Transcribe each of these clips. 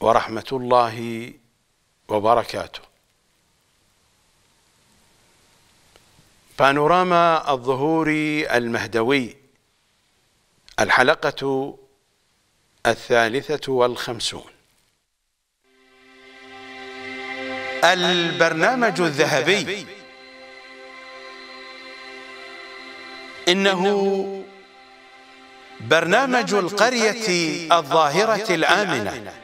ورحمه الله وبركاته بانوراما الظهور المهدوي الحلقه الثالثه والخمسون البرنامج الذهبي إنه برنامج القرية الظاهرة الآمنة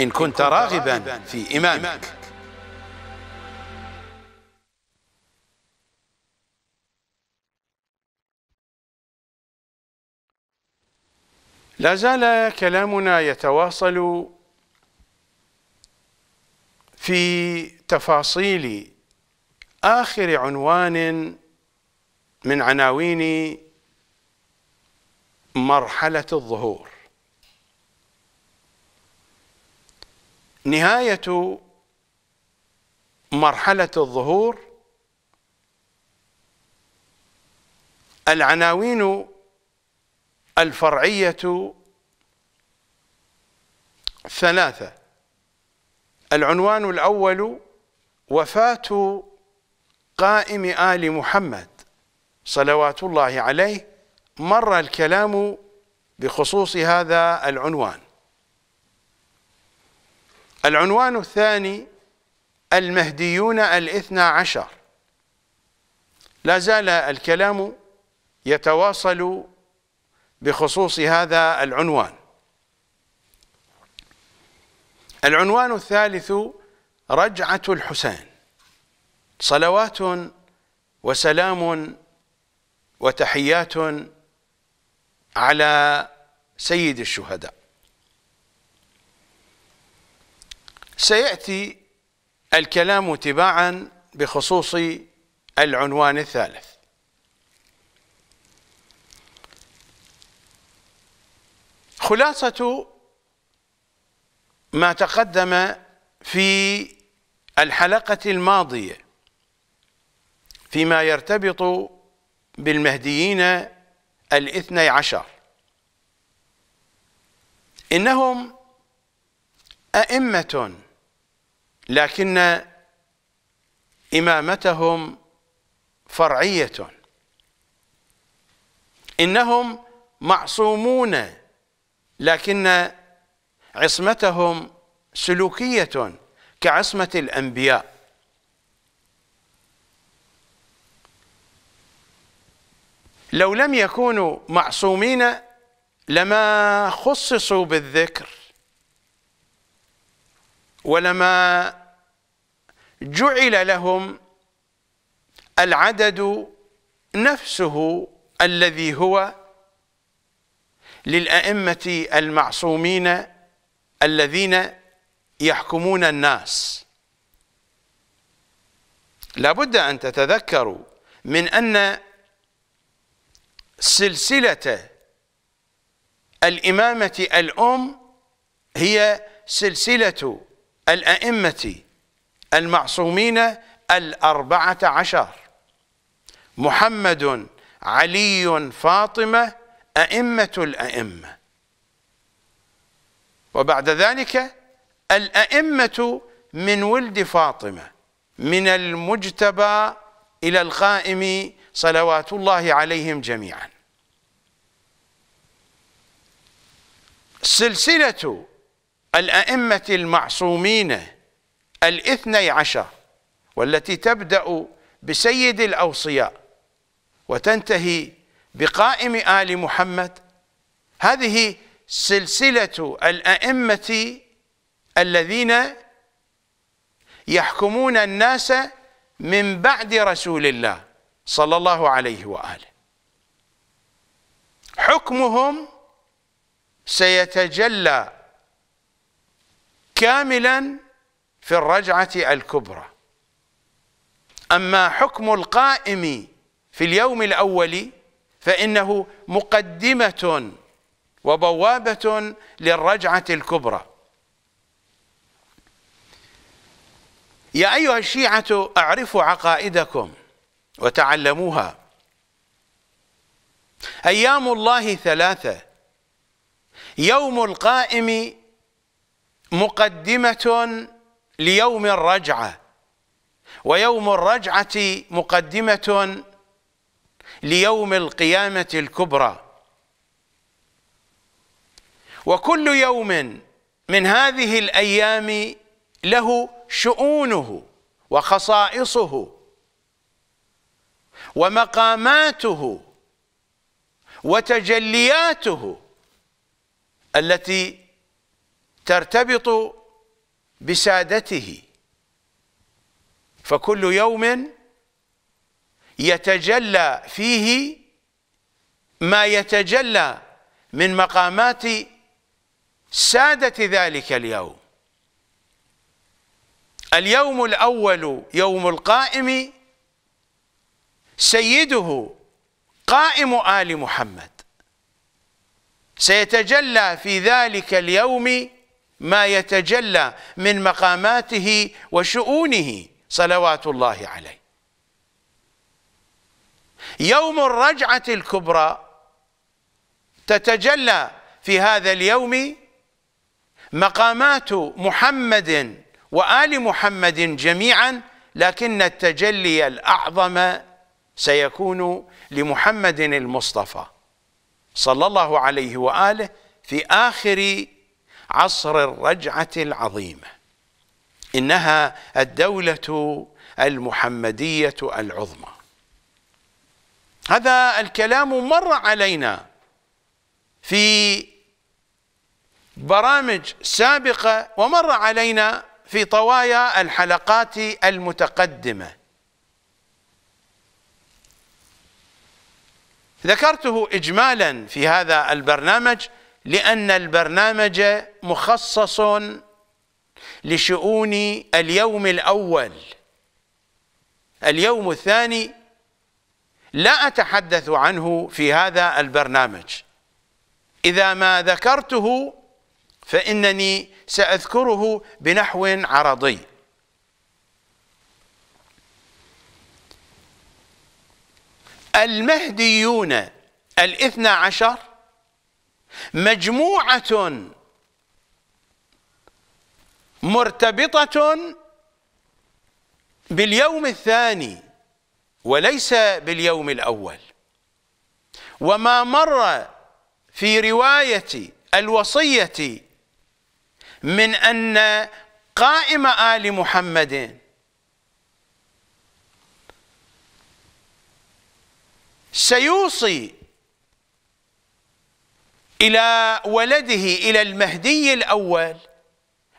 إن كنت راغبا في إمامك لا زال كلامنا يتواصل في تفاصيل آخر عنوان من عناوين مرحلة الظهور نهاية مرحلة الظهور العناوين الفرعية ثلاثة العنوان الأول وفاة قائم آل محمد صلوات الله عليه مر الكلام بخصوص هذا العنوان العنوان الثاني المهديون الاثنى عشر لا زال الكلام يتواصل بخصوص هذا العنوان العنوان الثالث رجعة الحسين صلوات وسلام وتحيات على سيد الشهداء سيأتي الكلام تباعا بخصوص العنوان الثالث خلاصة ما تقدم في الحلقة الماضية فيما يرتبط بالمهديين الاثني عشر إنهم أئمة لكن إمامتهم فرعية إنهم معصومون لكن عصمتهم سلوكية كعصمة الأنبياء لو لم يكونوا معصومين لما خصصوا بالذكر ولما جعل لهم العدد نفسه الذي هو للأئمة المعصومين الذين يحكمون الناس لابد أن تتذكروا من أن سلسلة الإمامة الأم هي سلسلة الأئمة المعصومين الأربعة عشر محمد علي فاطمة أئمة الأئمة وبعد ذلك الأئمة من ولد فاطمة من المجتبى إلى القائم صلوات الله عليهم جميعا سلسلة الأئمة المعصومين الاثني عشر والتي تبدأ بسيد الأوصياء وتنتهي بقائم آل محمد هذه سلسلة الأئمة الذين يحكمون الناس من بعد رسول الله صلى الله عليه وآله حكمهم سيتجلى كاملا في الرجعة الكبرى أما حكم القائم في اليوم الأول فإنه مقدمة وبوابة للرجعة الكبرى يا أيها الشيعة أعرفوا عقائدكم وتعلموها أيام الله ثلاثة يوم القائم مقدمة ليوم الرجعة ويوم الرجعة مقدمة ليوم القيامة الكبرى وكل يوم من هذه الأيام له شؤونه وخصائصه ومقاماته وتجلياته التي ترتبط بسادته فكل يوم يتجلى فيه ما يتجلى من مقامات سادة ذلك اليوم اليوم الأول يوم القائم سيده قائم آل محمد سيتجلى في ذلك اليوم ما يتجلى من مقاماته وشؤونه صلوات الله عليه يوم الرجعة الكبرى تتجلى في هذا اليوم مقامات محمد وآل محمد جميعا لكن التجلي الأعظم سيكون لمحمد المصطفى صلى الله عليه وآله في آخر عصر الرجعة العظيمة إنها الدولة المحمدية العظمى هذا الكلام مر علينا في برامج سابقة ومر علينا في طوايا الحلقات المتقدمة ذكرته إجمالا في هذا البرنامج لأن البرنامج مخصص لشؤون اليوم الأول اليوم الثاني لا أتحدث عنه في هذا البرنامج إذا ما ذكرته فإنني سأذكره بنحو عرضي المهديون الاثنى عشر مجموعة مرتبطة باليوم الثاني وليس باليوم الأول وما مر في رواية الوصية من أن قائم آل محمد سيوصي إلى ولده إلى المهدي الأول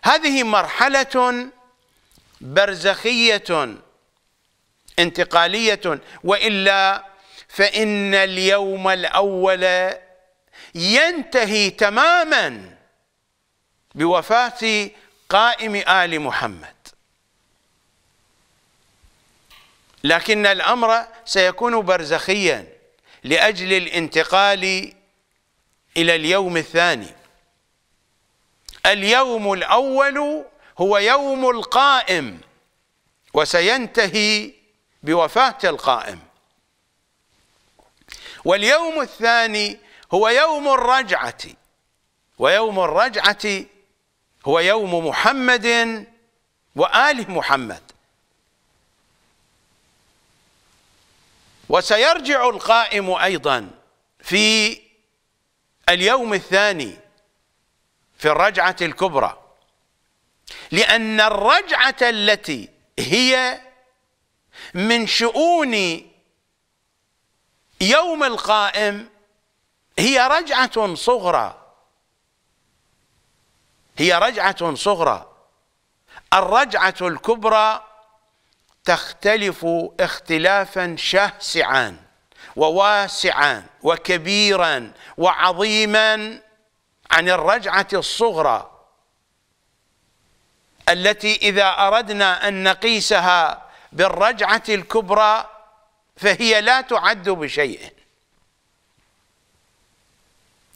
هذه مرحلة برزخية انتقالية وإلا فإن اليوم الأول ينتهي تماما بوفاة قائم آل محمد لكن الأمر سيكون برزخيا لأجل الانتقال إلى اليوم الثاني اليوم الأول هو يوم القائم وسينتهي بوفاة القائم واليوم الثاني هو يوم الرجعة ويوم الرجعة هو يوم محمد وآل محمد وسيرجع القائم أيضا في اليوم الثاني في الرجعة الكبرى لأن الرجعة التي هي من شؤون يوم القائم هي رجعة صغرى هي رجعة صغرى الرجعة الكبرى تختلف اختلافا شاسعا وواسعا وكبيرا وعظيما عن الرجعة الصغرى التي إذا أردنا أن نقيسها بالرجعة الكبرى فهي لا تعد بشيء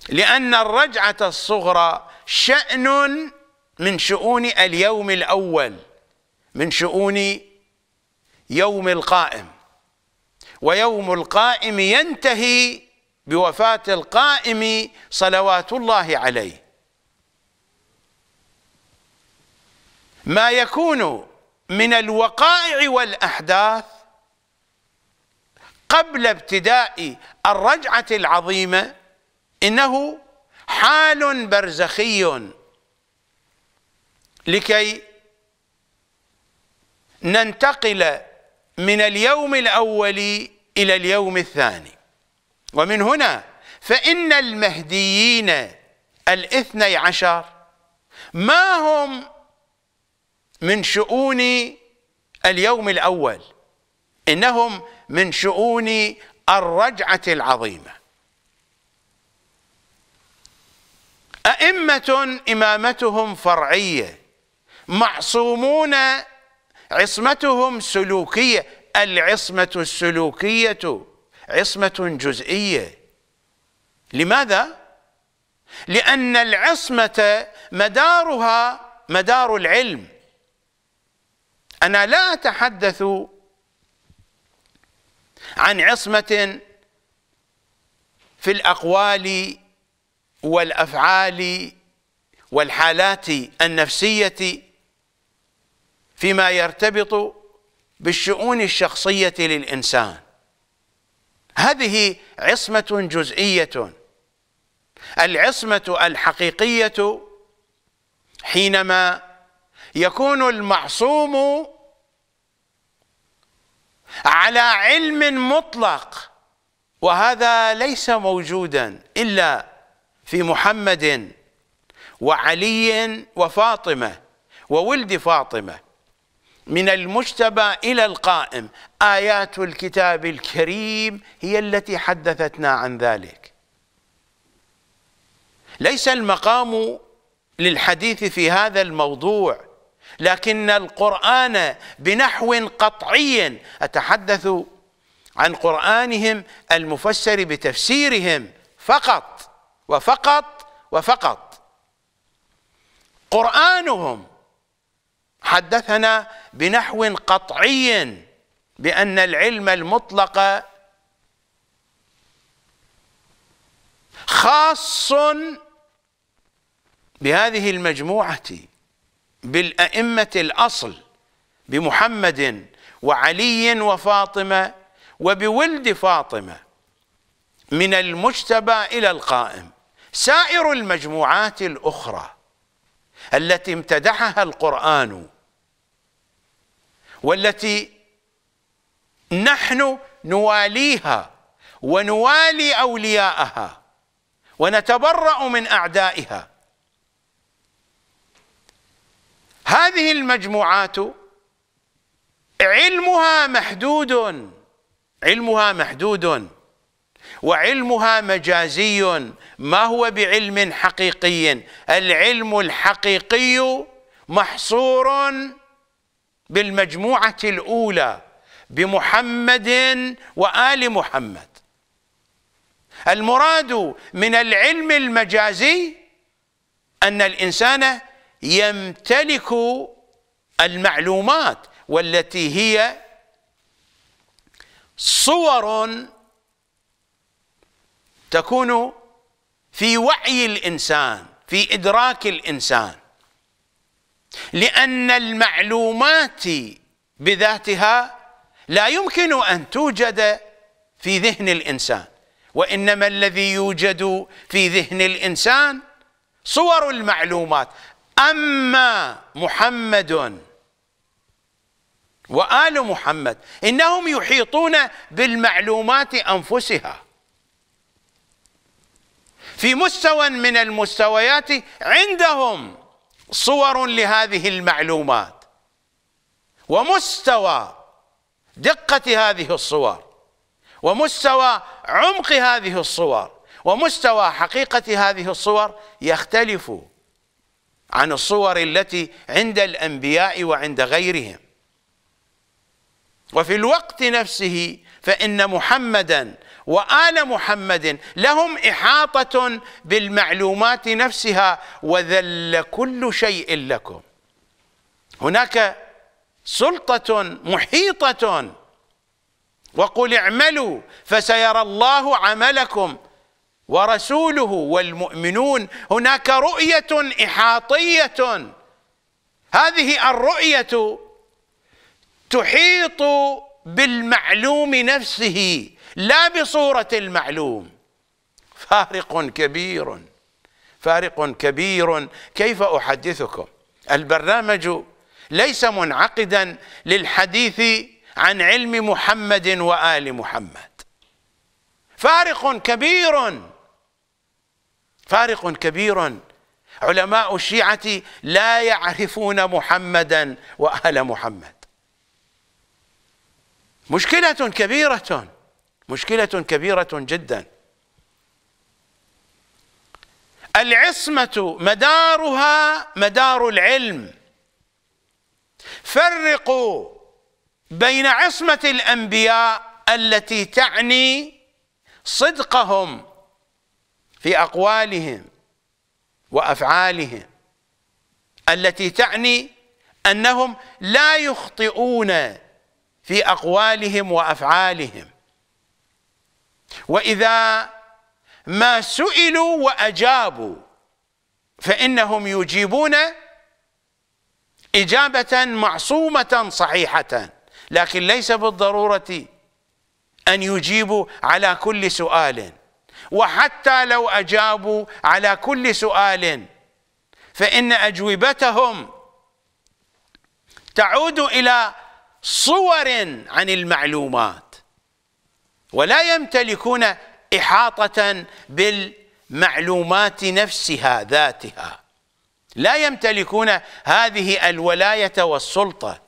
لأن الرجعة الصغرى شأن من شؤون اليوم الأول من شؤون يوم القائم ويوم القائم ينتهي بوفاة القائم صلوات الله عليه ما يكون من الوقائع والأحداث قبل ابتداء الرجعة العظيمة إنه حال برزخي لكي ننتقل من اليوم الأول إلى اليوم الثاني ومن هنا فإن المهديين الاثني عشر ما هم من شؤون اليوم الأول إنهم من شؤون الرجعة العظيمة أئمة إمامتهم فرعية معصومون عصمتهم سلوكية العصمة السلوكية عصمة جزئية لماذا؟ لأن العصمة مدارها مدار العلم أنا لا أتحدث عن عصمة في الأقوال والأفعال والحالات النفسية فيما يرتبط بالشؤون الشخصية للإنسان هذه عصمة جزئية العصمة الحقيقية حينما يكون المعصوم على علم مطلق وهذا ليس موجودا إلا في محمد وعلي وفاطمة وولد فاطمة من المجتبى إلى القائم آيات الكتاب الكريم هي التي حدثتنا عن ذلك ليس المقام للحديث في هذا الموضوع لكن القرآن بنحو قطعي أتحدث عن قرآنهم المفسر بتفسيرهم فقط وفقط وفقط قرآنهم حدثنا بنحو قطعي بأن العلم المطلق خاص بهذه المجموعة بالأئمة الأصل بمحمد وعلي وفاطمة وبولد فاطمة من المجتبى إلى القائم سائر المجموعات الأخرى التي امتدحها القرآن والتي نحن نواليها ونوالي أولياءها ونتبرأ من أعدائها هذه المجموعات علمها محدود علمها محدود وعلمها مجازي ما هو بعلم حقيقي العلم الحقيقي محصور بالمجموعة الأولى بمحمد وآل محمد المراد من العلم المجازي أن الإنسان يمتلك المعلومات والتي هي صور تكون في وعي الانسان في ادراك الانسان لان المعلومات بذاتها لا يمكن ان توجد في ذهن الانسان وانما الذي يوجد في ذهن الانسان صور المعلومات اما محمد وال محمد انهم يحيطون بالمعلومات انفسها في مستوى من المستويات عندهم صور لهذه المعلومات ومستوى دقة هذه الصور ومستوى عمق هذه الصور ومستوى حقيقة هذه الصور يختلف عن الصور التي عند الأنبياء وعند غيرهم وفي الوقت نفسه فإن محمدا وآل محمد لهم إحاطة بالمعلومات نفسها وذل كل شيء لكم هناك سلطة محيطة وقل اعملوا فسيرى الله عملكم ورسوله والمؤمنون هناك رؤية إحاطية هذه الرؤية تحيط بالمعلوم نفسه لا بصورة المعلوم فارق كبير فارق كبير كيف أحدثكم البرنامج ليس منعقدا للحديث عن علم محمد وآل محمد فارق كبير فارق كبير علماء الشيعة لا يعرفون محمدا وآل محمد مشكلة كبيرة مشكلة كبيرة جدا العصمة مدارها مدار العلم فرقوا بين عصمة الأنبياء التي تعني صدقهم في أقوالهم وأفعالهم التي تعني أنهم لا يخطئون في أقوالهم وأفعالهم واذا ما سئلوا واجابوا فانهم يجيبون اجابه معصومه صحيحه لكن ليس بالضروره ان يجيبوا على كل سؤال وحتى لو اجابوا على كل سؤال فان اجوبتهم تعود الى صور عن المعلومات ولا يمتلكون إحاطة بالمعلومات نفسها ذاتها لا يمتلكون هذه الولاية والسلطة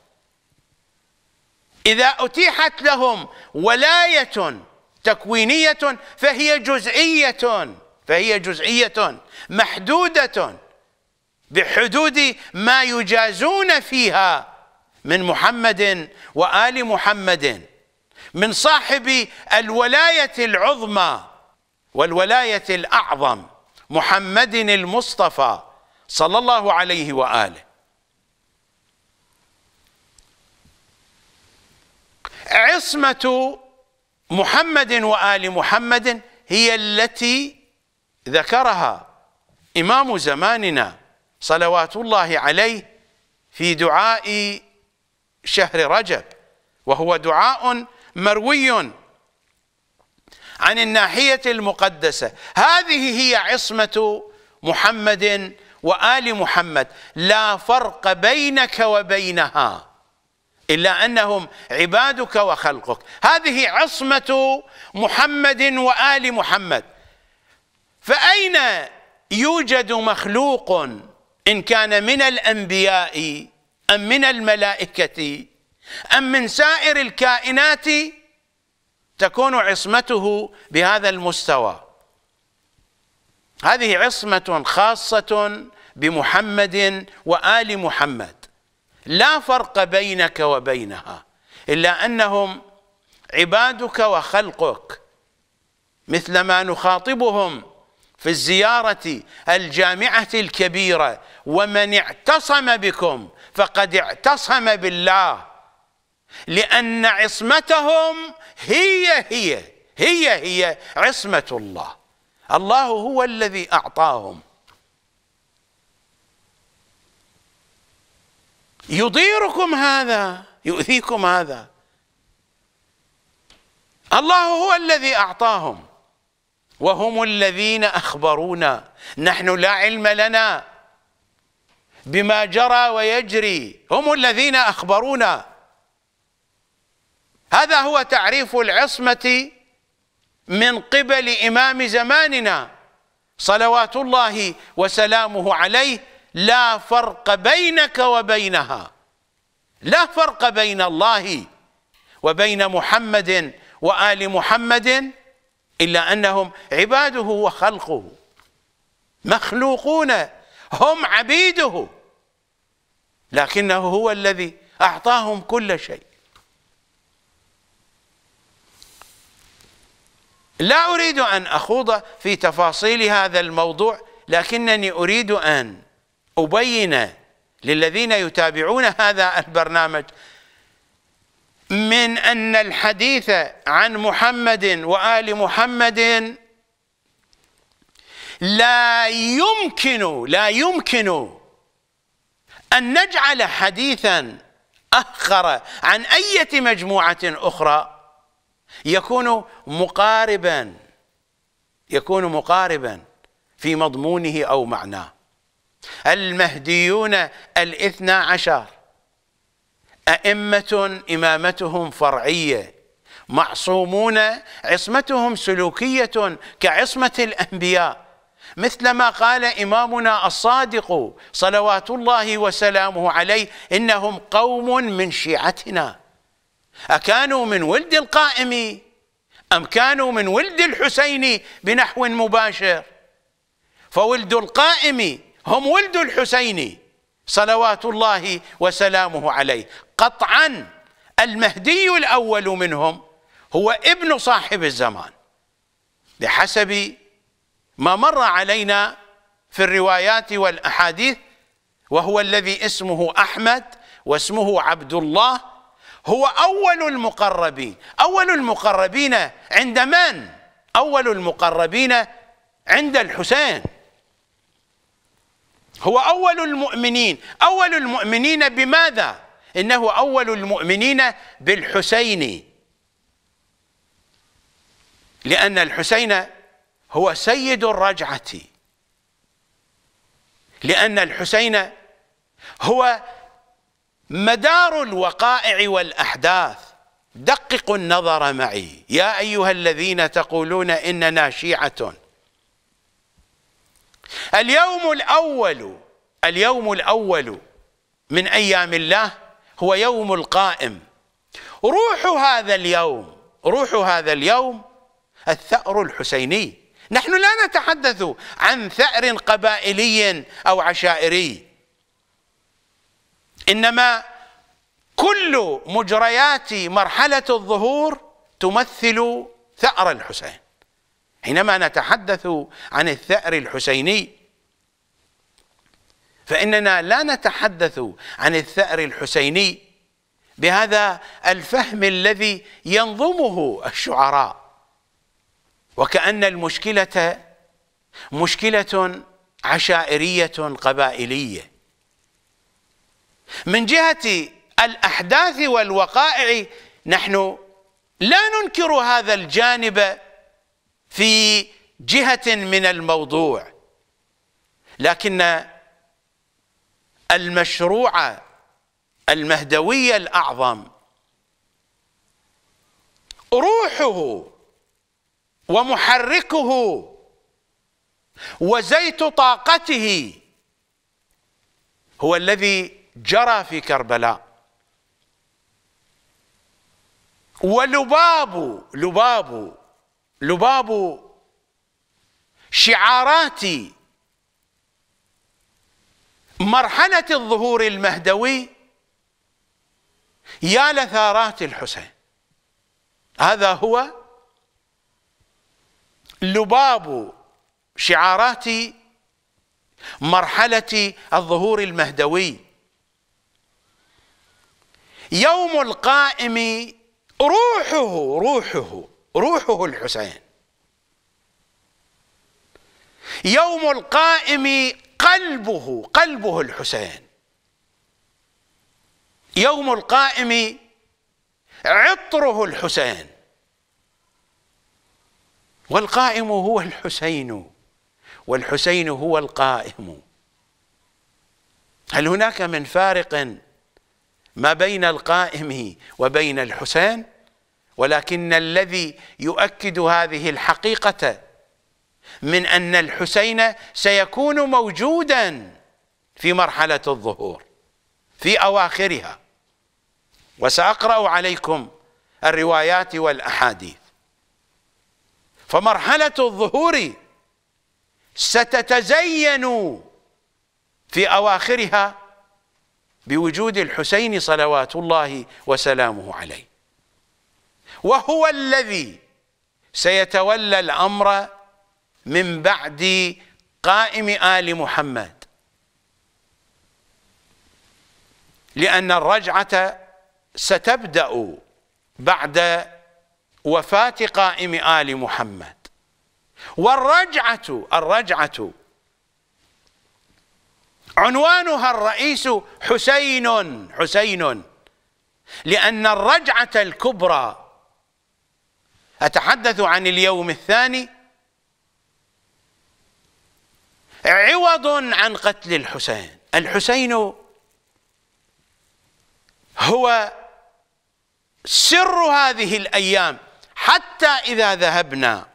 إذا أتيحت لهم ولاية تكوينية فهي جزئية فهي جزئية محدودة بحدود ما يجازون فيها من محمد وآل محمد من صاحب الولاية العظمى والولاية الأعظم محمد المصطفى صلى الله عليه وآله عصمة محمد وآل محمد هي التي ذكرها إمام زماننا صلوات الله عليه في دعاء شهر رجب وهو دعاء مروي عن الناحية المقدسة هذه هي عصمة محمد وآل محمد لا فرق بينك وبينها إلا أنهم عبادك وخلقك هذه عصمة محمد وآل محمد فأين يوجد مخلوق إن كان من الأنبياء أم من الملائكة أم من سائر الكائنات تكون عصمته بهذا المستوى هذه عصمة خاصة بمحمد وآل محمد لا فرق بينك وبينها إلا أنهم عبادك وخلقك مثلما نخاطبهم في الزيارة الجامعة الكبيرة ومن اعتصم بكم فقد اعتصم بالله لأن عصمتهم هي هي هي هي عصمة الله الله هو الذي أعطاهم يضيركم هذا يؤذيكم هذا الله هو الذي أعطاهم وهم الذين أخبرونا نحن لا علم لنا بما جرى ويجري هم الذين أخبرونا هذا هو تعريف العصمة من قبل إمام زماننا صلوات الله وسلامه عليه لا فرق بينك وبينها لا فرق بين الله وبين محمد وآل محمد إلا أنهم عباده وخلقه مخلوقون هم عبيده لكنه هو الذي أعطاهم كل شيء لا أريد أن أخوض في تفاصيل هذا الموضوع لكنني أريد أن أبين للذين يتابعون هذا البرنامج من أن الحديث عن محمد وآل محمد لا يمكن لا يمكن أن نجعل حديثا آخر عن أية مجموعة أخرى يكون مقاربا يكون مقاربا في مضمونه أو معناه المهديون الاثنى عشر أئمة إمامتهم فرعية معصومون عصمتهم سلوكية كعصمة الأنبياء مثل ما قال إمامنا الصادق صلوات الله وسلامه عليه إنهم قوم من شيعتنا أكانوا من ولد القائم أم كانوا من ولد الحسين بنحو مباشر فولد القائم هم ولد الحسين صلوات الله وسلامه عليه قطعا المهدي الأول منهم هو ابن صاحب الزمان بحسب ما مر علينا في الروايات والأحاديث وهو الذي اسمه أحمد واسمه عبد الله هو أول المقربين أول المقربين عند من؟ أول المقربين عند الحسين هو أول المؤمنين أول المؤمنين بماذا؟ إنه أول المؤمنين بالحسين لأن الحسين هو سيد الرجعة لأن الحسين هو مدار الوقائع والأحداث دققوا النظر معي يا أيها الذين تقولون إننا شيعة اليوم الأول اليوم الأول من أيام الله هو يوم القائم روح هذا اليوم روح هذا اليوم الثأر الحسيني نحن لا نتحدث عن ثأر قبائلي أو عشائري انما كل مجريات مرحله الظهور تمثل ثأر الحسين حينما نتحدث عن الثأر الحسيني فإننا لا نتحدث عن الثأر الحسيني بهذا الفهم الذي ينظمه الشعراء وكأن المشكلة مشكلة عشائرية قبائلية من جهة الأحداث والوقائع نحن لا ننكر هذا الجانب في جهة من الموضوع لكن المشروع المهدوي الأعظم روحه ومحركه وزيت طاقته هو الذي جرى في كربلاء ولباب لباب لباب شعارات مرحلة الظهور المهدوي يا لثارات الحسين هذا هو لباب شعارات مرحلة الظهور المهدوي يوم القائم روحه روحه روحه الحسين يوم القائم قلبه قلبه الحسين يوم القائم عطره الحسين والقائم هو الحسين والحسين هو القائم هل هناك من فارق ما بين القائم وبين الحسين ولكن الذي يؤكد هذه الحقيقة من أن الحسين سيكون موجودا في مرحلة الظهور في أواخرها وسأقرأ عليكم الروايات والأحاديث فمرحلة الظهور ستتزين في أواخرها بوجود الحسين صلوات الله وسلامه عليه وهو الذي سيتولى الأمر من بعد قائم آل محمد لأن الرجعة ستبدأ بعد وفاة قائم آل محمد والرجعة الرجعة عنوانها الرئيس حسين حسين لأن الرجعة الكبرى أتحدث عن اليوم الثاني عوض عن قتل الحسين الحسين هو سر هذه الأيام حتى إذا ذهبنا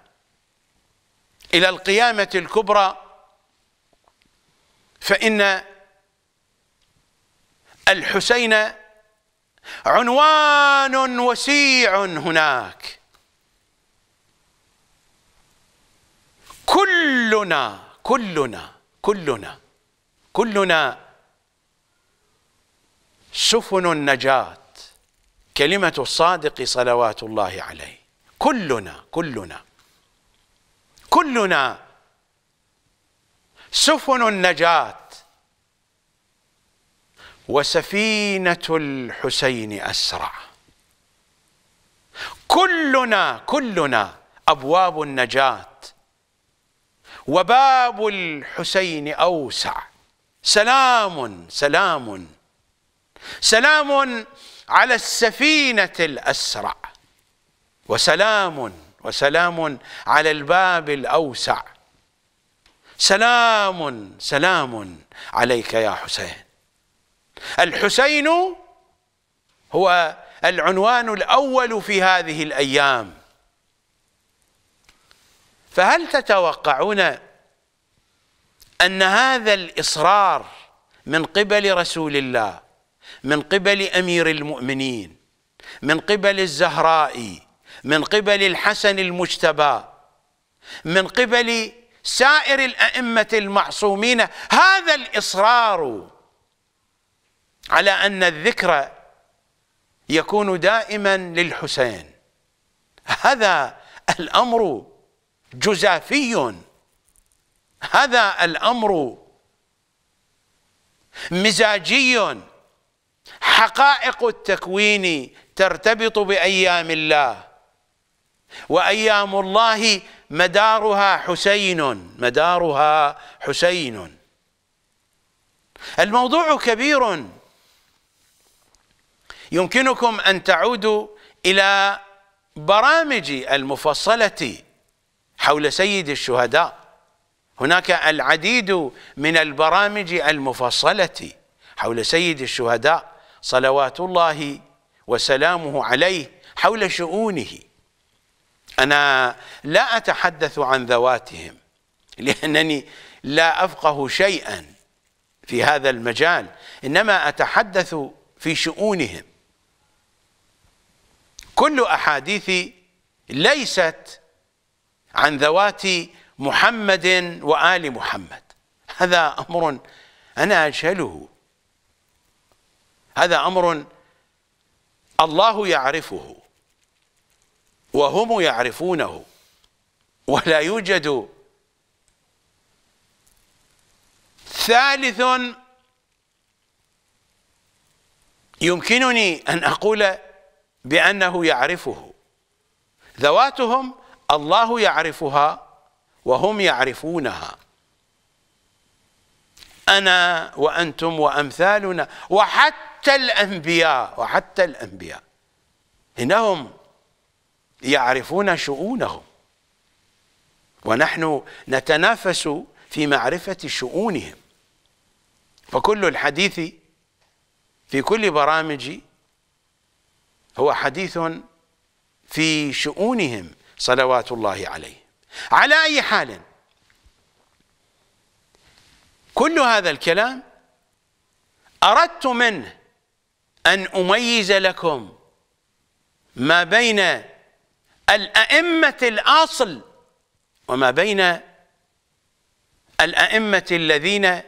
إلى القيامة الكبرى فإن الحسين عنوان وسيع هناك كلنا كلنا كلنا كلنا سفن النجاة كلمة الصادق صلوات الله عليه كلنا كلنا كلنا سفن النجاة وسفينة الحسين أسرع كلنا كلنا أبواب النجاة وباب الحسين أوسع سلام سلام سلام على السفينة الأسرع وسلام وسلام على الباب الأوسع سلام سلام عليك يا حسين الحسين هو العنوان الأول في هذه الأيام فهل تتوقعون أن هذا الإصرار من قبل رسول الله من قبل أمير المؤمنين من قبل الزهراء من قبل الحسن المجتبى من قبل سائر الأئمة المعصومين هذا الإصرار على أن الذكر يكون دائما للحسين هذا الأمر جزافي هذا الأمر مزاجي حقائق التكوين ترتبط بأيام الله وأيام الله مدارها حسين مدارها حسين الموضوع كبير يمكنكم أن تعودوا إلى برامجي المفصلة حول سيد الشهداء هناك العديد من البرامج المفصلة حول سيد الشهداء صلوات الله وسلامه عليه حول شؤونه أنا لا أتحدث عن ذواتهم لأنني لا أفقه شيئا في هذا المجال إنما أتحدث في شؤونهم كل أحاديثي ليست عن ذوات محمد وآل محمد هذا أمر أنا أجهله هذا أمر الله يعرفه وهم يعرفونه ولا يوجد ثالث يمكنني أن أقول بأنه يعرفه ذواتهم الله يعرفها وهم يعرفونها أنا وأنتم وأمثالنا وحتى الأنبياء وحتى الأنبياء إنهم يعرفون شؤونهم ونحن نتنافس في معرفة شؤونهم فكل الحديث في كل برامجي هو حديث في شؤونهم صلوات الله عليه على أي حال كل هذا الكلام أردت منه أن أميز لكم ما بين الأئمة الأصل وما بين الأئمة الذين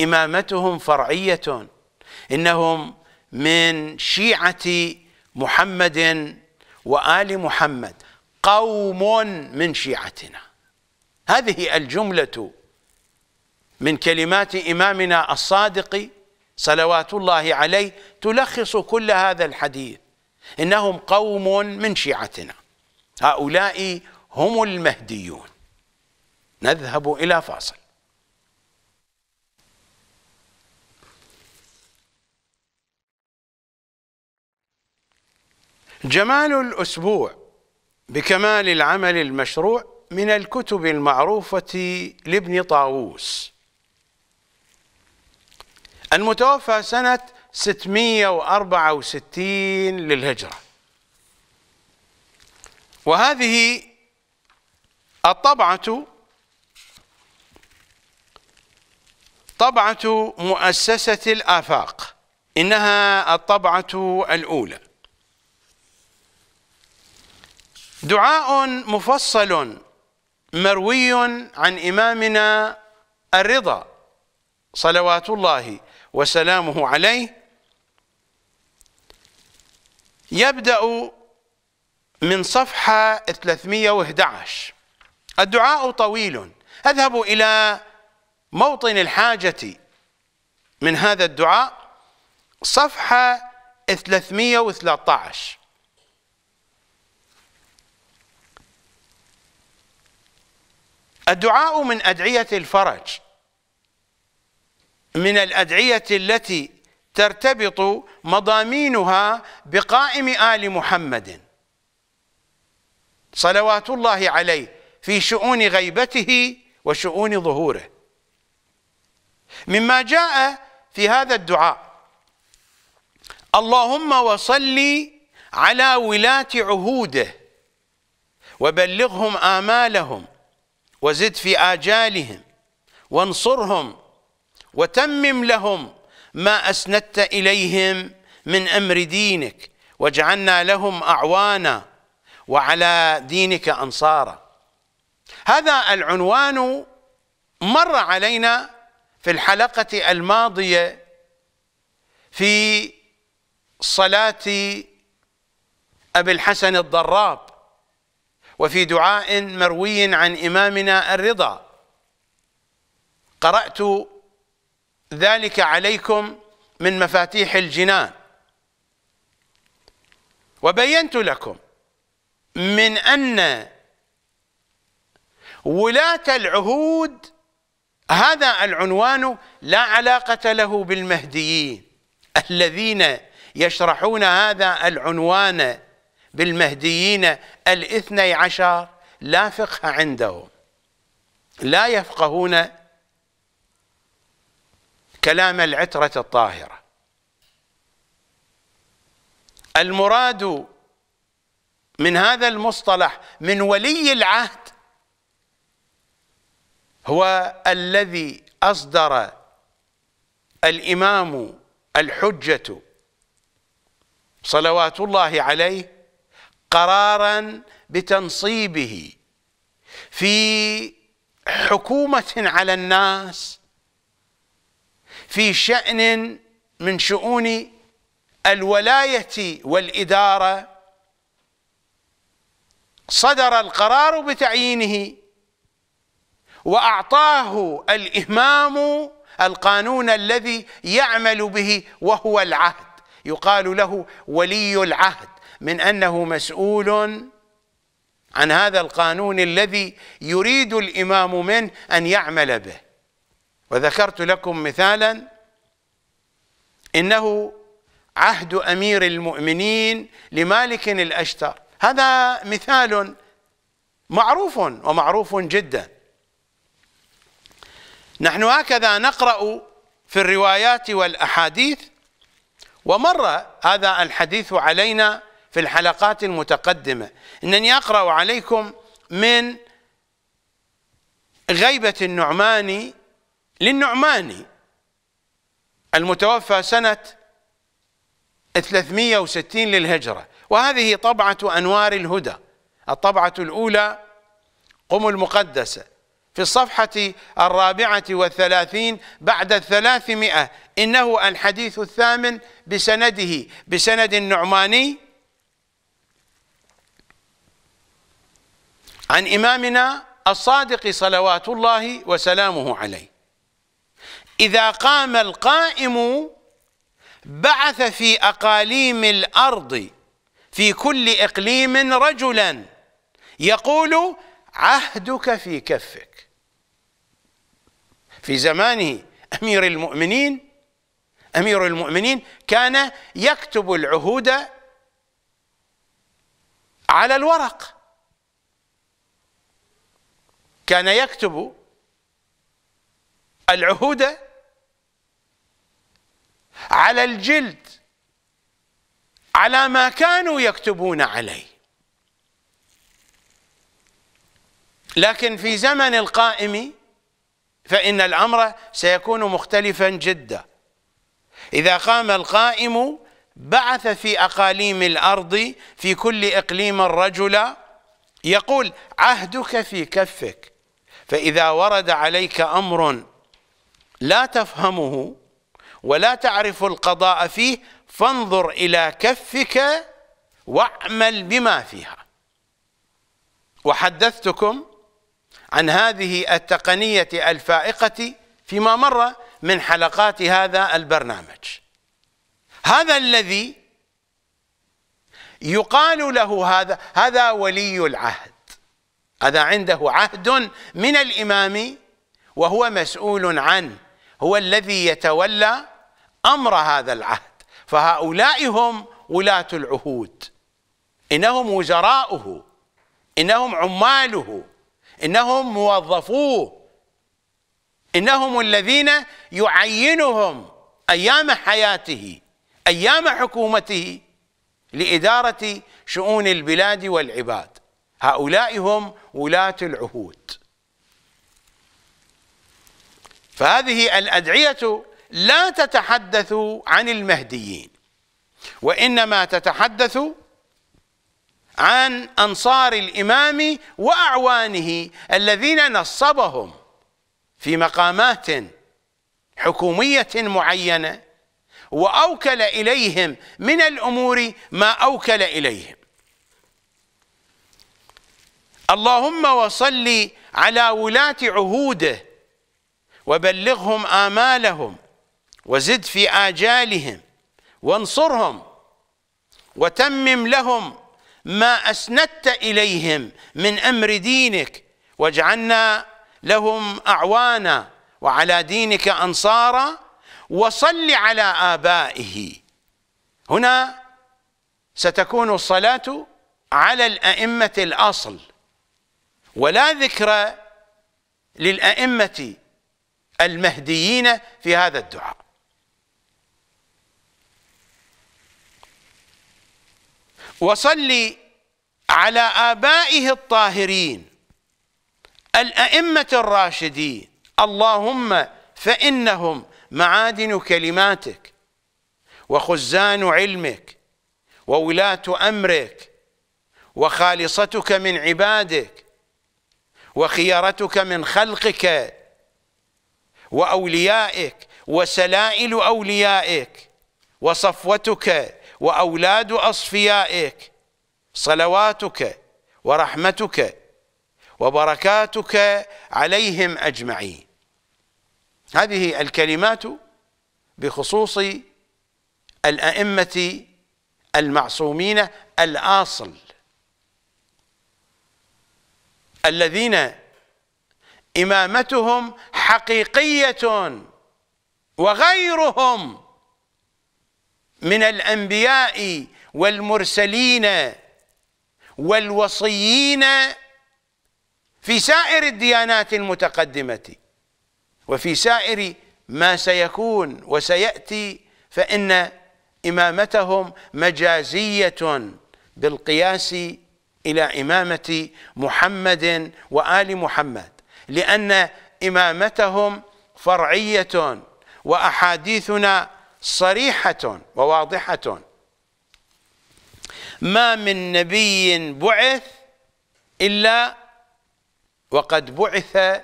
إمامتهم فرعية إنهم من شيعة محمد وآل محمد قوم من شيعتنا هذه الجملة من كلمات إمامنا الصادق صلوات الله عليه تلخص كل هذا الحديث إنهم قوم من شيعتنا هؤلاء هم المهديون نذهب إلى فاصل جمال الأسبوع بكمال العمل المشروع من الكتب المعروفة لابن طاووس المتوفى سنة 664 للهجرة وهذه الطبعة طبعة مؤسسة الآفاق إنها الطبعة الأولى دعاء مفصل مروي عن إمامنا الرضا صلوات الله وسلامه عليه يبدأ من صفحة 311 الدعاء طويل أذهب إلى موطن الحاجة من هذا الدعاء صفحة 313 الدعاء من أدعية الفرج من الأدعية التي ترتبط مضامينها بقائم آل محمد صلوات الله عليه في شؤون غيبته وشؤون ظهوره مما جاء في هذا الدعاء اللهم وصلي على ولاة عهوده وبلغهم آمالهم وزد في آجالهم وانصرهم وتمم لهم ما أسندت إليهم من أمر دينك واجعلنا لهم أعوانا وعلى دينك أنصارا هذا العنوان مر علينا في الحلقة الماضية في صلاة أبي الحسن الضراب وفي دعاء مروي عن إمامنا الرضا قرأت ذلك عليكم من مفاتيح الجنان وبينت لكم من أن ولاة العهود هذا العنوان لا علاقة له بالمهديين الذين يشرحون هذا العنوان بالمهديين الاثني عشر لا فقه عندهم لا يفقهون كلام العترة الطاهرة المراد من هذا المصطلح من ولي العهد هو الذي أصدر الإمام الحجة صلوات الله عليه قرارا بتنصيبه في حكومة على الناس في شأن من شؤون الولاية والإدارة صدر القرار بتعيينه واعطاه الامام القانون الذي يعمل به وهو العهد يقال له ولي العهد من انه مسؤول عن هذا القانون الذي يريد الامام منه ان يعمل به وذكرت لكم مثالا انه عهد امير المؤمنين لمالك الاشتر هذا مثال معروف ومعروف جدا نحن هكذا نقرأ في الروايات والأحاديث ومر هذا الحديث علينا في الحلقات المتقدمة إنني أقرأ عليكم من غيبة النعمان للنعماني المتوفى سنة 360 للهجرة وهذه طبعة أنوار الهدى الطبعة الأولى قم المقدسة في الصفحة الرابعة والثلاثين بعد الثلاثمائة إنه الحديث الثامن بسنده بسند النعماني عن إمامنا الصادق صلوات الله وسلامه عليه إذا قام القائم بعث في أقاليم الأرض في كل إقليم رجلا يقول عهدك في كفك في زمانه أمير المؤمنين أمير المؤمنين كان يكتب العهود على الورق كان يكتب العهود على الجلد على ما كانوا يكتبون عليه لكن في زمن القائم فإن الأمر سيكون مختلفا جدا إذا قام القائم بعث في أقاليم الأرض في كل إقليم رجلا يقول عهدك في كفك فإذا ورد عليك أمر لا تفهمه ولا تعرف القضاء فيه فانظر إلى كفك واعمل بما فيها وحدثتكم عن هذه التقنية الفائقة فيما مر من حلقات هذا البرنامج هذا الذي يقال له هذا هذا ولي العهد هذا عنده عهد من الإمام وهو مسؤول عنه هو الذي يتولى أمر هذا العهد فهؤلاء هم ولاة العهود إنهم وزراؤه إنهم عماله إنهم موظفوه إنهم الذين يعينهم أيام حياته أيام حكومته لإدارة شؤون البلاد والعباد هؤلاء هم ولاة العهود فهذه الأدعية لا تتحدث عن المهديين وإنما تتحدث عن أنصار الإمام وأعوانه الذين نصبهم في مقامات حكومية معينة وأوكل إليهم من الأمور ما أوكل إليهم اللهم وصل على ولاة عهوده وبلغهم آمالهم وزد في آجالهم وانصرهم وتمم لهم ما أسندت إليهم من أمر دينك واجعلنا لهم أعوانا وعلى دينك أنصارا وصل على آبائه هنا ستكون الصلاة على الأئمة الأصل ولا ذكر للأئمة المهديين في هذا الدعاء وصل على آبائه الطاهرين الأئمة الراشدين اللهم فإنهم معادن كلماتك وخزان علمك وولاة أمرك وخالصتك من عبادك وخيارتك من خلقك وأوليائك وسلائل أوليائك وصفوتك واولاد اصفيائك صلواتك ورحمتك وبركاتك عليهم اجمعين هذه الكلمات بخصوص الائمه المعصومين الاصل الذين امامتهم حقيقيه وغيرهم من الأنبياء والمرسلين والوصيين في سائر الديانات المتقدمة وفي سائر ما سيكون وسيأتي فإن إمامتهم مجازية بالقياس إلى إمامة محمد وآل محمد لأن إمامتهم فرعية وأحاديثنا صريحة وواضحة ما من نبي بعث إلا وقد بعث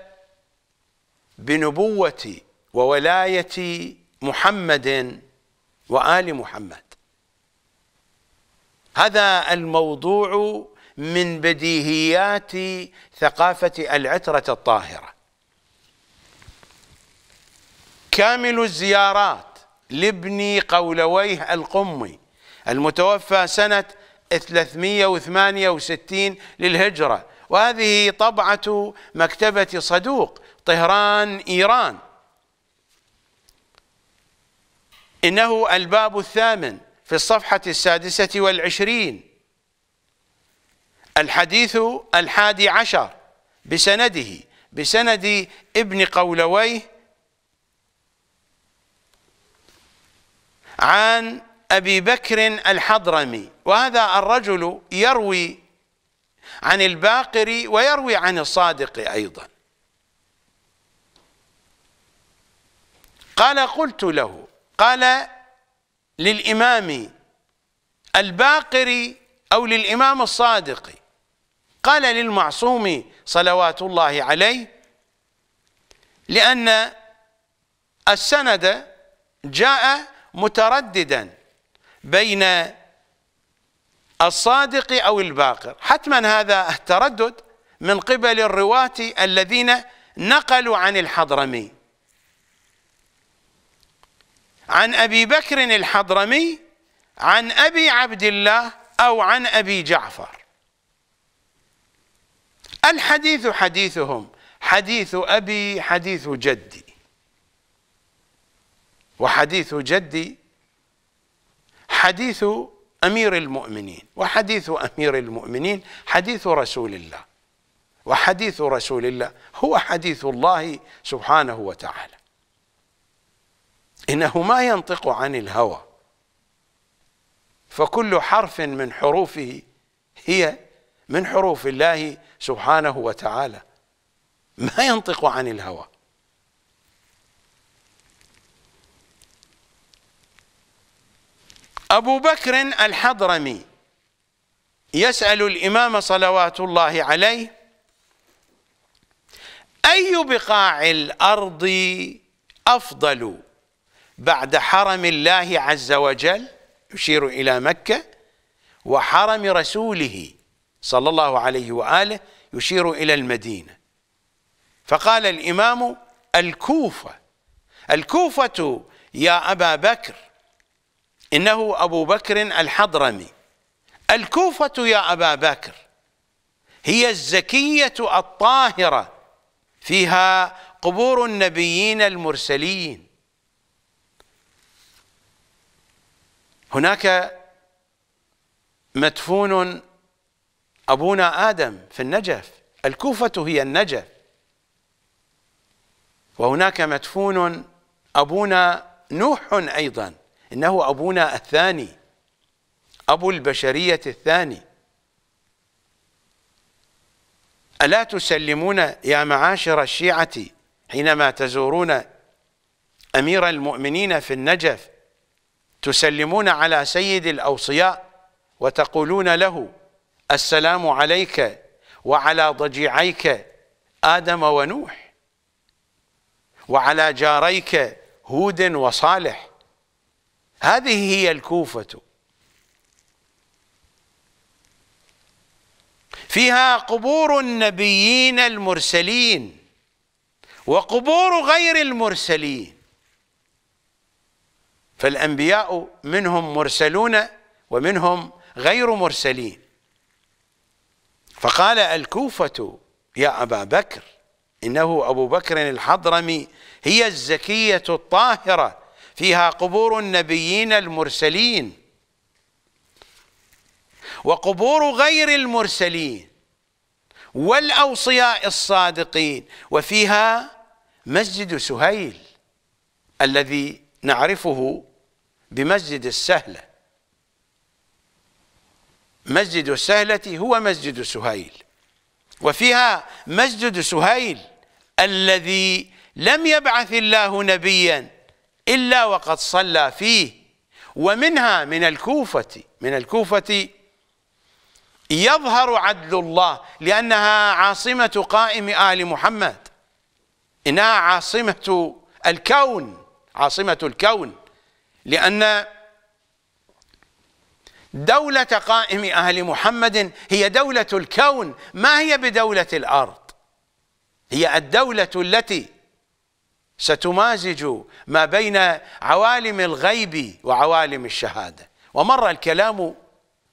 بنبوة وولاية محمد وآل محمد هذا الموضوع من بديهيات ثقافة العترة الطاهرة كامل الزيارات لابن قولويه القمي المتوفى سنة 368 للهجرة وهذه طبعة مكتبة صدوق طهران إيران إنه الباب الثامن في الصفحة السادسة والعشرين الحديث الحادي عشر بسنده بسند ابن قولويه عن أبي بكر الحضرمي وهذا الرجل يروي عن الباقري ويروي عن الصادق أيضا قال قلت له قال للإمام الباقري أو للإمام الصادق قال للمعصوم صلوات الله عليه لأن السند جاء مترددا بين الصادق أو الباقر حتما هذا التردد من قبل الرواة الذين نقلوا عن الحضرمي عن أبي بكر الحضرمي عن أبي عبد الله أو عن أبي جعفر الحديث حديثهم حديث أبي حديث جدي وحديث جدي حديث امير المؤمنين وحديث امير المؤمنين حديث رسول الله وحديث رسول الله هو حديث الله سبحانه وتعالى انه ما ينطق عن الهوى فكل حرف من حروفه هي من حروف الله سبحانه وتعالى ما ينطق عن الهوى أبو بكر الحضرمي يسأل الإمام صلوات الله عليه أي بقاع الأرض أفضل بعد حرم الله عز وجل يشير إلى مكة وحرم رسوله صلى الله عليه وآله يشير إلى المدينة فقال الإمام الكوفة الكوفة يا أبا بكر إنه أبو بكر الحضرمي الكوفة يا أبا بكر هي الزكية الطاهرة فيها قبور النبيين المرسلين هناك مدفون أبونا آدم في النجف الكوفة هي النجف وهناك مدفون أبونا نوح أيضا إنه أبونا الثاني أبو البشرية الثاني ألا تسلمون يا معاشر الشيعة حينما تزورون أمير المؤمنين في النجف تسلمون على سيد الأوصياء وتقولون له السلام عليك وعلى ضجيعيك آدم ونوح وعلى جاريك هود وصالح هذه هي الكوفة فيها قبور النبيين المرسلين وقبور غير المرسلين فالأنبياء منهم مرسلون ومنهم غير مرسلين فقال الكوفة يا أبا بكر إنه أبو بكر الحضرمي هي الزكية الطاهرة فيها قبور النبيين المرسلين وقبور غير المرسلين والأوصياء الصادقين وفيها مسجد سهيل الذي نعرفه بمسجد السهلة مسجد السهلة هو مسجد سهيل وفيها مسجد سهيل الذي لم يبعث الله نبيا إلا وقد صلى فيه ومنها من الكوفة من الكوفة يظهر عدل الله لأنها عاصمة قائم آل محمد إنها عاصمة الكون عاصمة الكون لأن دولة قائم أهل محمد هي دولة الكون ما هي بدولة الأرض هي الدولة التي ستمازج ما بين عوالم الغيب وعوالم الشهادة ومر الكلام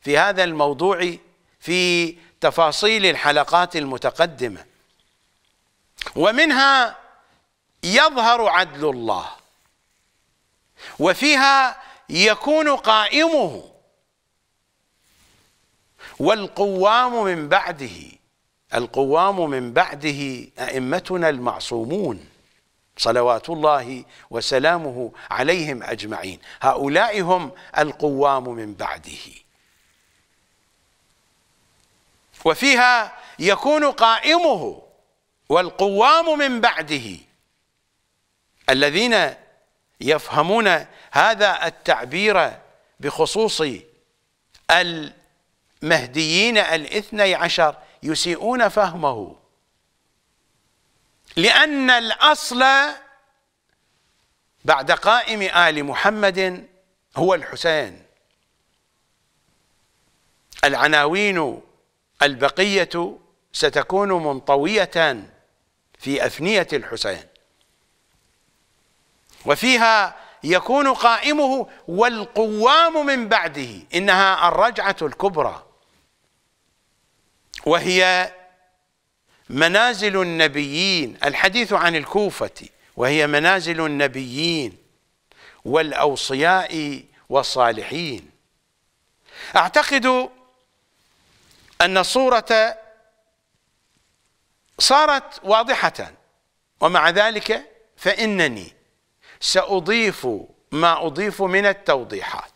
في هذا الموضوع في تفاصيل الحلقات المتقدمة ومنها يظهر عدل الله وفيها يكون قائمه والقوام من بعده القوام من بعده أئمتنا المعصومون صلوات الله وسلامه عليهم أجمعين هؤلاء هم القوام من بعده وفيها يكون قائمه والقوام من بعده الذين يفهمون هذا التعبير بخصوص المهديين الاثني عشر يسيئون فهمه لأن الأصل بعد قائم آل محمد هو الحسين العناوين البقية ستكون منطوية في أفنية الحسين وفيها يكون قائمه والقوام من بعده إنها الرجعة الكبرى وهي منازل النبيين الحديث عن الكوفة وهي منازل النبيين والأوصياء والصالحين أعتقد أن الصورة صارت واضحة ومع ذلك فإنني سأضيف ما أضيف من التوضيحات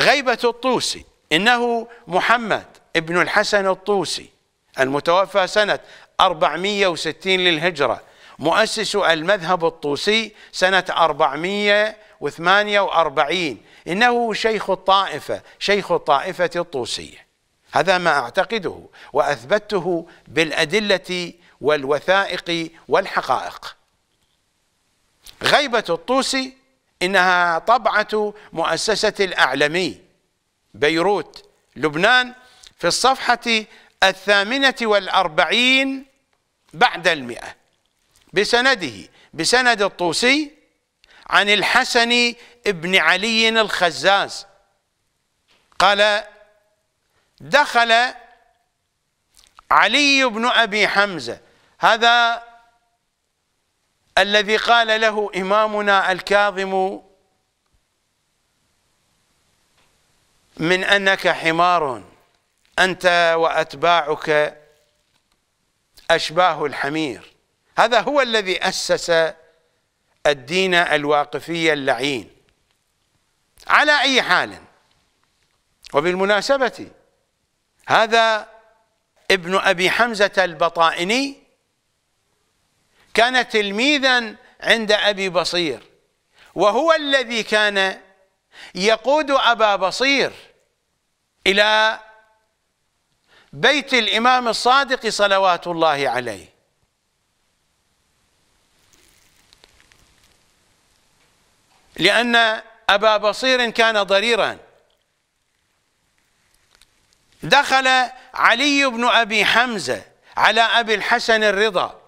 غيبة الطوسي إنه محمد ابن الحسن الطوسي المتوفى سنة 460 للهجرة مؤسس المذهب الطوسي سنة 448 إنه شيخ الطائفة شيخ الطائفة الطوسية هذا ما أعتقده وأثبته بالأدلة والوثائق والحقائق غيبة الطوسي إنها طبعة مؤسسة الأعلمي بيروت لبنان في الصفحة الثامنة والأربعين بعد المئة بسنده بسند الطوسي عن الحسن بن علي الخزاز قال دخل علي بن أبي حمزة هذا الذي قال له إمامنا الكاظم من أنك حمار أنت وأتباعك أشباه الحمير هذا هو الذي أسس الدين الواقفي اللعين على أي حال وبالمناسبة هذا ابن أبي حمزة البطائني كان تلميذا عند أبي بصير وهو الذي كان يقود أبا بصير إلى بيت الإمام الصادق صلوات الله عليه لأن أبا بصير كان ضريرا دخل علي بن أبي حمزة على أبي الحسن الرضا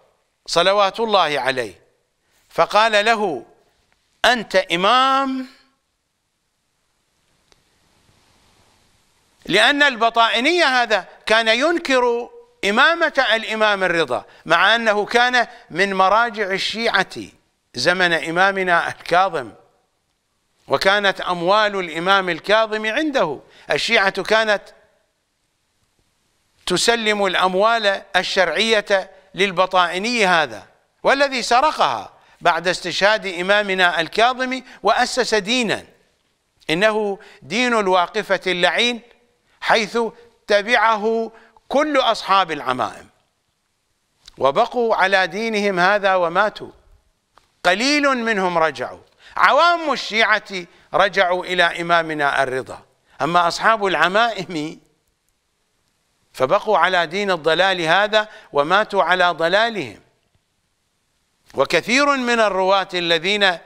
صلوات الله عليه فقال له أنت إمام لأن البطائنية هذا كان ينكر إمامة الإمام الرضا مع أنه كان من مراجع الشيعة زمن إمامنا الكاظم وكانت أموال الإمام الكاظم عنده الشيعة كانت تسلم الأموال الشرعية للبطائني هذا والذي سرقها بعد استشهاد إمامنا الكاظم وأسس دينا إنه دين الواقفة اللعين حيث تبعه كل أصحاب العمائم وبقوا على دينهم هذا وماتوا قليل منهم رجعوا عوام الشيعة رجعوا إلى إمامنا الرضا أما أصحاب العمائم فبقوا على دين الضلال هذا وماتوا على ضلالهم وكثير من الرواة الذين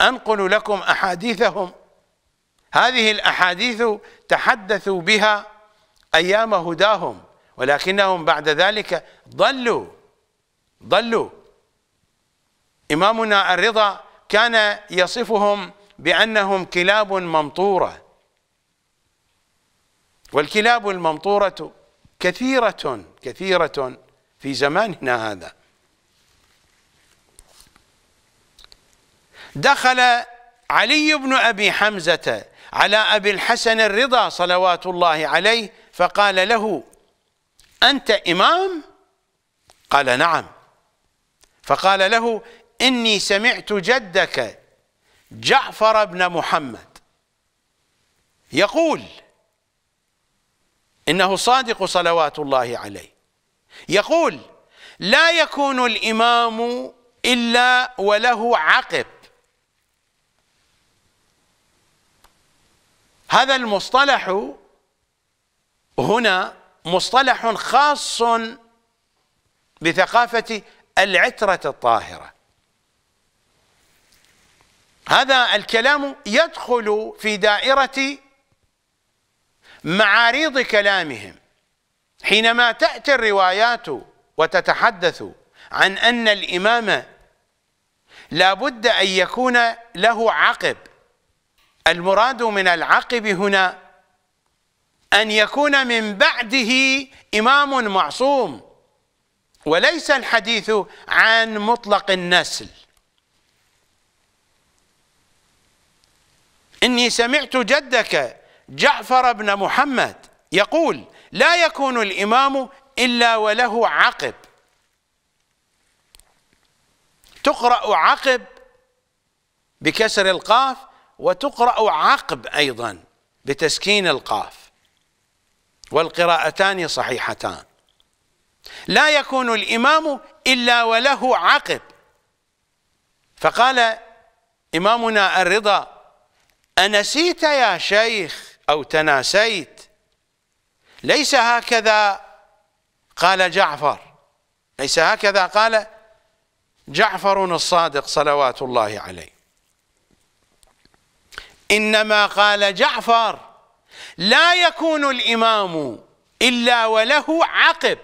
أنقل لكم أحاديثهم هذه الأحاديث تحدثوا بها أيام هداهم ولكنهم بعد ذلك ضلوا ضلوا إمامنا الرضا كان يصفهم بأنهم كلاب ممطورة والكلاب الممطورة كثيرة كثيرة في زماننا هذا دخل علي بن أبي حمزة على أبي الحسن الرضا صلوات الله عليه فقال له أنت إمام؟ قال نعم فقال له إني سمعت جدك جعفر بن محمد يقول إنه صادق صلوات الله عليه يقول لا يكون الإمام إلا وله عقب هذا المصطلح هنا مصطلح خاص بثقافة العترة الطاهرة هذا الكلام يدخل في دائرة معاريض كلامهم حينما تأتي الروايات وتتحدث عن أن الإمام لا بد أن يكون له عقب المراد من العقب هنا أن يكون من بعده إمام معصوم وليس الحديث عن مطلق النسل إني سمعت جدك جعفر بن محمد يقول لا يكون الإمام إلا وله عقب تقرأ عقب بكسر القاف وتقرأ عقب أيضا بتسكين القاف والقراءتان صحيحتان لا يكون الإمام إلا وله عقب فقال إمامنا الرضا أنسيت يا شيخ أو تناسيت ليس هكذا قال جعفر ليس هكذا قال جعفر الصادق صلوات الله عليه إنما قال جعفر لا يكون الإمام إلا وله عقب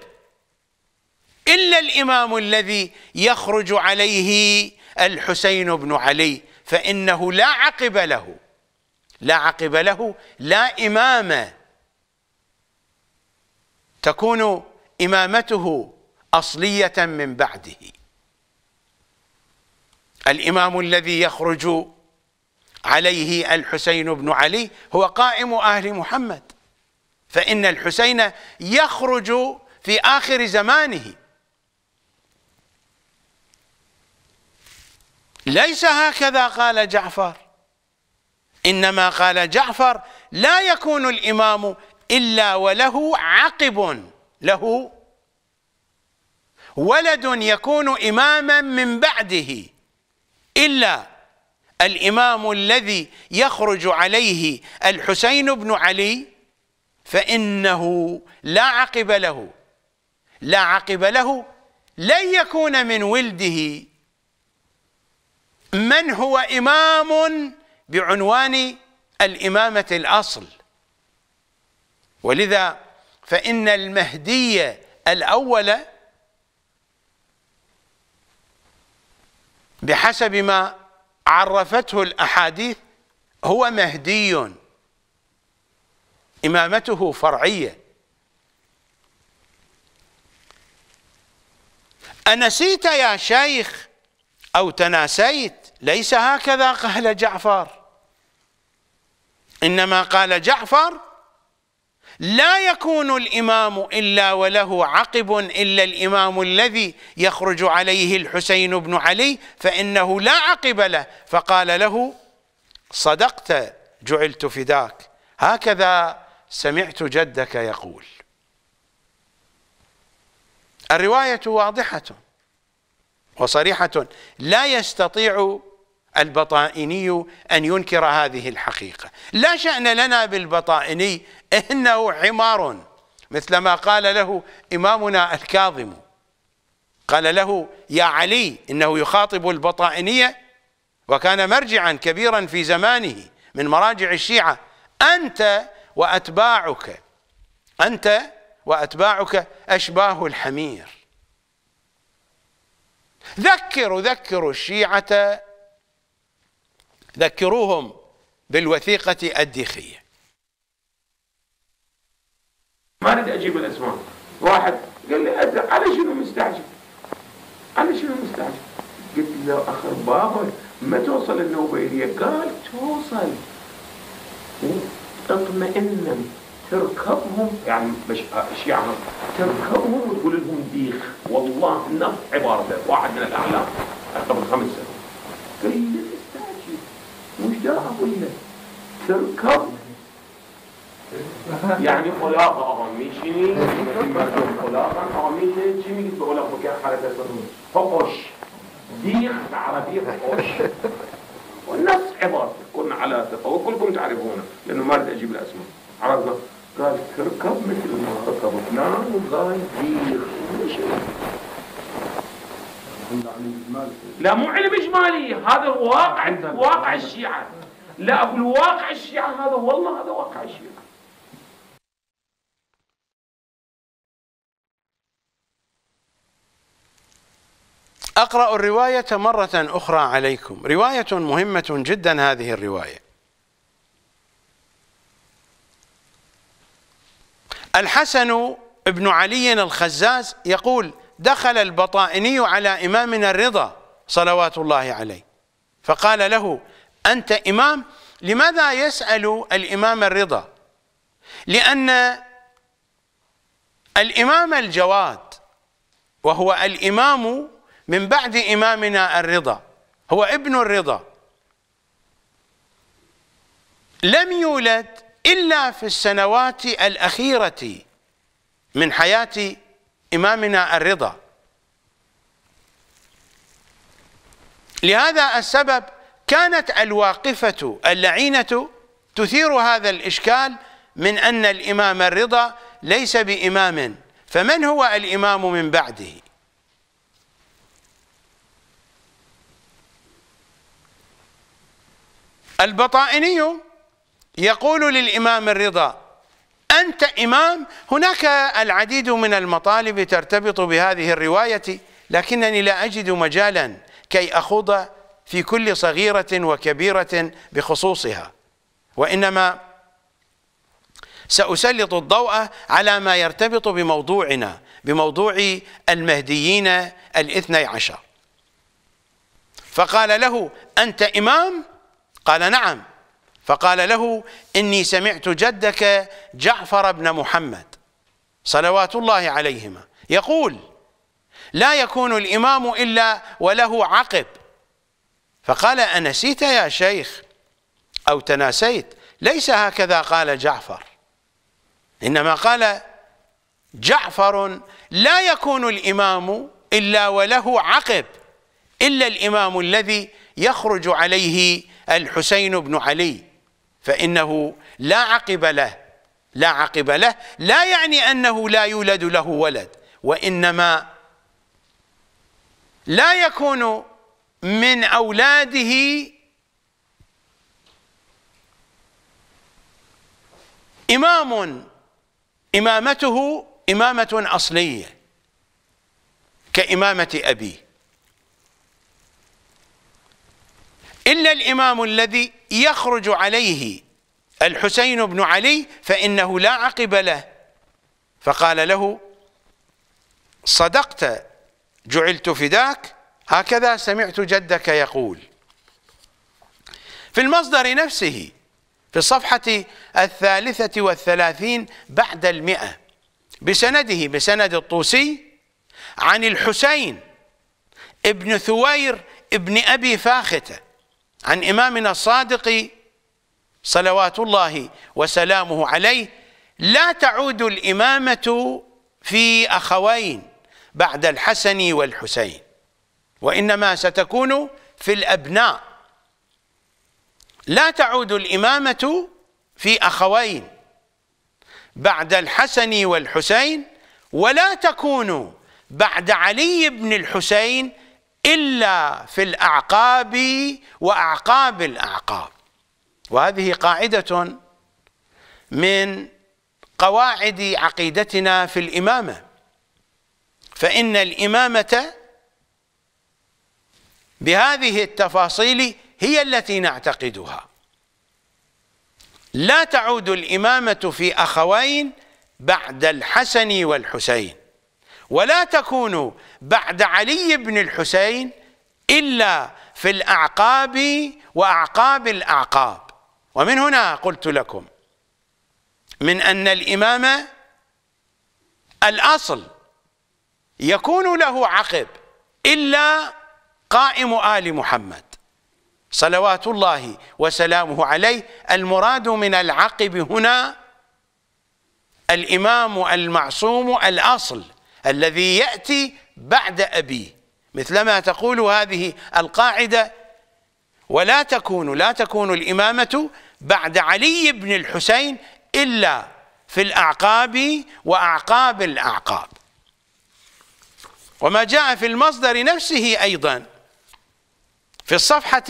إلا الإمام الذي يخرج عليه الحسين بن علي فإنه لا عقب له لا عقب له لا إمامة تكون إمامته أصلية من بعده الإمام الذي يخرج عليه الحسين بن علي هو قائم اهل محمد فان الحسين يخرج في اخر زمانه ليس هكذا قال جعفر انما قال جعفر لا يكون الامام الا وله عقب له ولد يكون اماما من بعده الا الامام الذي يخرج عليه الحسين بن علي فانه لا عقب له لا عقب له لن يكون من ولده من هو امام بعنوان الامامه الاصل ولذا فان المهدي الاول بحسب ما عرفته الأحاديث هو مهدي إمامته فرعية أنسيت يا شيخ أو تناسيت ليس هكذا قال جعفر إنما قال جعفر لا يكون الامام الا وله عقب الا الامام الذي يخرج عليه الحسين بن علي فانه لا عقب له فقال له صدقت جعلت فداك هكذا سمعت جدك يقول الروايه واضحه وصريحه لا يستطيع البطائني أن ينكر هذه الحقيقة لا شأن لنا بالبطائني إنه حمار مثلما قال له إمامنا الكاظم قال له يا علي إنه يخاطب البطائنية وكان مرجعا كبيرا في زمانه من مراجع الشيعة أنت وأتباعك أنت وأتباعك أشباه الحمير ذكروا ذكروا الشيعة ذكروهم بالوثيقة الديخية ما اريد اجيب الاسماء واحد قال لي أزل. على شنو مستعجل على شنو مستعجل قلت له اخر بابا ما توصل النوبة إلي قال توصل اطمئن تركبهم يعني مش يعني تركبهم وتقول لهم ديخ والله نفس عبارته واحد من الاعلام قبل خمس سنوات قليل مش ده كل تركب یعنی يعني خلاق آقا میشینی خلاق آقا میشینی چی میگید به بقول بکن حركة بدون فقش ديخ عربي فقش والناس عبارة كنا على ثقة وكلكم تعرفونه لأنه ما أريد أجيب الأسماء عرفنا قال تركب مثل ما ركب فلان وقال ديخ لا مو علم اجمالي هذا واقع واقع الشيعه لا اقول واقع الشيعه هذا والله هذا واقع الشيعه أقرأ الرواية مرة أخرى عليكم رواية مهمة جدا هذه الرواية الحسن بن علي الخزاز يقول دخل البطائني على إمامنا الرضا صلوات الله عليه فقال له أنت إمام لماذا يسأل الإمام الرضا لأن الإمام الجواد وهو الإمام من بعد إمامنا الرضا هو ابن الرضا لم يولد إلا في السنوات الأخيرة من حياة إمامنا الرضا لهذا السبب كانت الواقفة اللعينة تثير هذا الإشكال من أن الإمام الرضا ليس بإمام فمن هو الإمام من بعده البطائني يقول للإمام الرضا أنت إمام هناك العديد من المطالب ترتبط بهذه الرواية لكنني لا أجد مجالا كي أخوض في كل صغيرة وكبيرة بخصوصها وإنما سأسلط الضوء على ما يرتبط بموضوعنا بموضوع المهديين الاثني عشر فقال له أنت إمام قال نعم فقال له إني سمعت جدك جعفر بن محمد صلوات الله عليهما يقول لا يكون الإمام إلا وله عقب فقال أنسيت يا شيخ أو تناسيت ليس هكذا قال جعفر إنما قال جعفر لا يكون الإمام إلا وله عقب إلا الإمام الذي يخرج عليه الحسين بن علي فإنه لا عقب له لا عقب له لا يعني أنه لا يولد له ولد وإنما لا يكون من أولاده إمام إمامته إمامة أصلية كإمامة أبيه إلا الإمام الذي يخرج عليه الحسين بن علي فإنه لا عقب له فقال له صدقت جعلت فداك هكذا سمعت جدك يقول في المصدر نفسه في الصفحة الثالثة والثلاثين بعد المئة بسنده بسند الطوسي عن الحسين ابن ثوير ابن أبي فاختة عن إمامنا الصادق صلوات الله وسلامه عليه لا تعود الإمامة في أخوين بعد الحسن والحسين وإنما ستكون في الأبناء لا تعود الإمامة في أخوين بعد الحسن والحسين ولا تكون بعد علي بن الحسين إلا في الأعقاب وأعقاب الأعقاب وهذه قاعدة من قواعد عقيدتنا في الإمامة فإن الإمامة بهذه التفاصيل هي التي نعتقدها لا تعود الإمامة في أخوين بعد الحسن والحسين ولا تكونوا بعد علي بن الحسين إلا في الأعقاب وأعقاب الأعقاب ومن هنا قلت لكم من أن الإمام الأصل يكون له عقب إلا قائم آل محمد صلوات الله وسلامه عليه المراد من العقب هنا الإمام المعصوم الأصل الذي يأتي بعد أبيه مثلما تقول هذه القاعدة ولا تكون لا تكون الإمامة بعد علي بن الحسين إلا في الأعقاب وأعقاب الأعقاب وما جاء في المصدر نفسه أيضا في الصفحة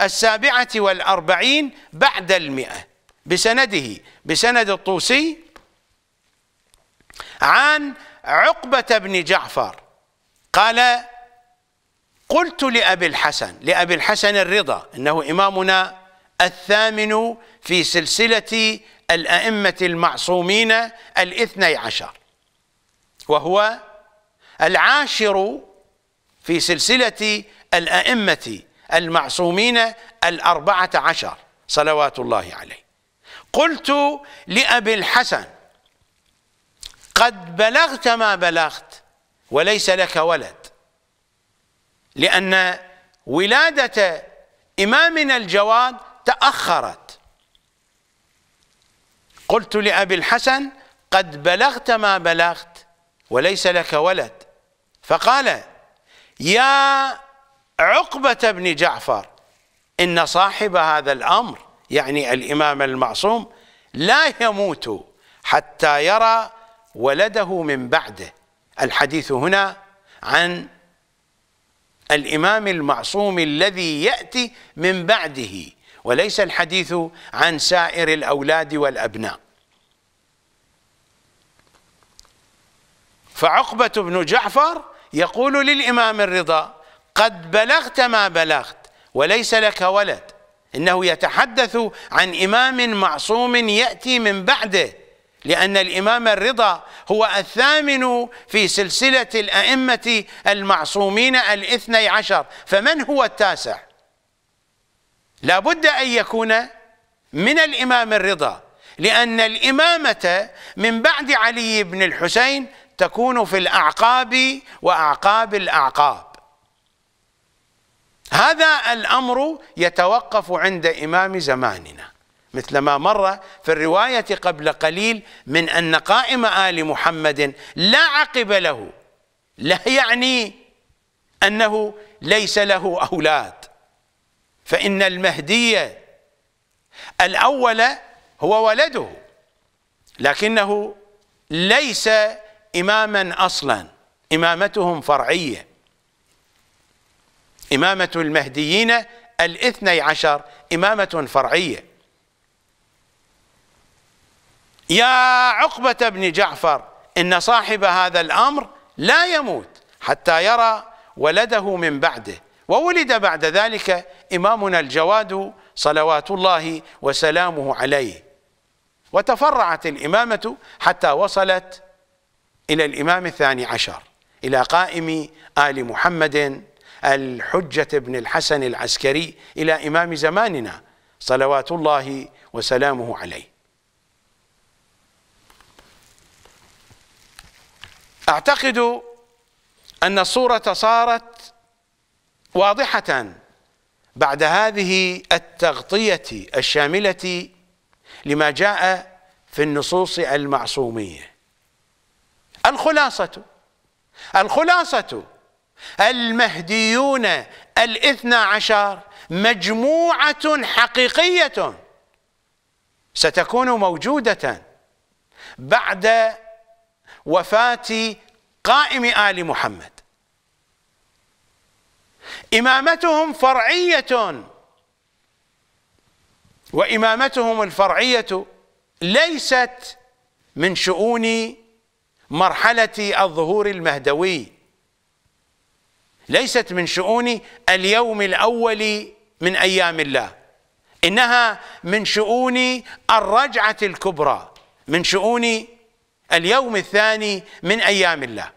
السابعة والأربعين بعد المئة بسنده بسند الطوسي عن عقبة بن جعفر قال قلت لأبي الحسن لأبي الحسن الرضا إنه إمامنا الثامن في سلسلة الأئمة المعصومين الاثني عشر وهو العاشر في سلسلة الأئمة المعصومين الأربعة عشر صلوات الله عليه قلت لأبي الحسن قد بلغت ما بلغت وليس لك ولد لأن ولادة إمامنا الجواد تأخرت قلت لأبي الحسن قد بلغت ما بلغت وليس لك ولد فقال يا عقبة بن جعفر إن صاحب هذا الأمر يعني الإمام المعصوم لا يموت حتى يرى ولده من بعده الحديث هنا عن الإمام المعصوم الذي يأتي من بعده وليس الحديث عن سائر الأولاد والأبناء فعقبة بن جعفر يقول للإمام الرضا قد بلغت ما بلغت وليس لك ولد إنه يتحدث عن إمام معصوم يأتي من بعده لأن الإمام الرضا هو الثامن في سلسلة الأئمة المعصومين الاثني عشر فمن هو التاسع لابد أن يكون من الإمام الرضا لأن الإمامة من بعد علي بن الحسين تكون في الأعقاب وأعقاب الأعقاب هذا الأمر يتوقف عند إمام زماننا مثل ما مر في الرواية قبل قليل من أن قائم آل محمد لا عقب له لا يعني أنه ليس له أولاد فإن المهدي الأول هو ولده لكنه ليس إماما أصلا إمامتهم فرعية إمامة المهديين الاثني عشر إمامة فرعية يا عقبة بن جعفر إن صاحب هذا الأمر لا يموت حتى يرى ولده من بعده وولد بعد ذلك إمامنا الجواد صلوات الله وسلامه عليه وتفرعت الإمامة حتى وصلت إلى الإمام الثاني عشر إلى قائم آل محمد الحجة بن الحسن العسكري إلى إمام زماننا صلوات الله وسلامه عليه اعتقد ان الصوره صارت واضحه بعد هذه التغطيه الشامله لما جاء في النصوص المعصوميه الخلاصه الخلاصه المهديون الاثنى عشر مجموعه حقيقيه ستكون موجوده بعد وفاة قائم آل محمد إمامتهم فرعية وإمامتهم الفرعية ليست من شؤون مرحلة الظهور المهدوي ليست من شؤون اليوم الأول من أيام الله إنها من شؤون الرجعة الكبرى من شؤون اليوم الثاني من ايام الله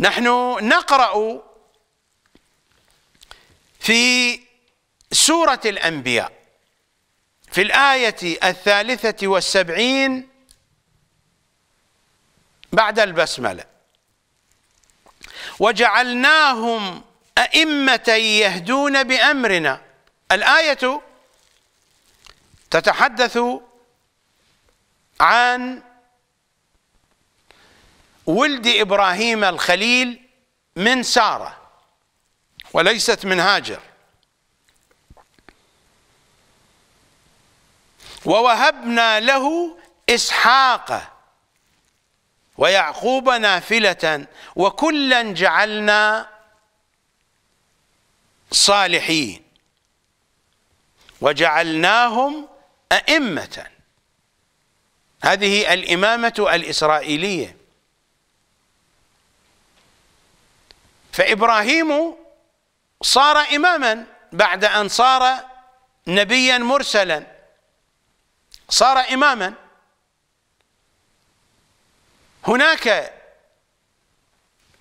نحن نقرا في سوره الانبياء في الايه الثالثه والسبعين بعد البسمله وجعلناهم ائمه يهدون بامرنا الايه تتحدث عن ولد إبراهيم الخليل من سارة وليست من هاجر ووهبنا له إسحاق ويعقوب نافلة وكلا جعلنا صالحين وجعلناهم أئمة هذه الإمامة الإسرائيلية فإبراهيم صار إماما بعد أن صار نبيا مرسلا صار إماما هناك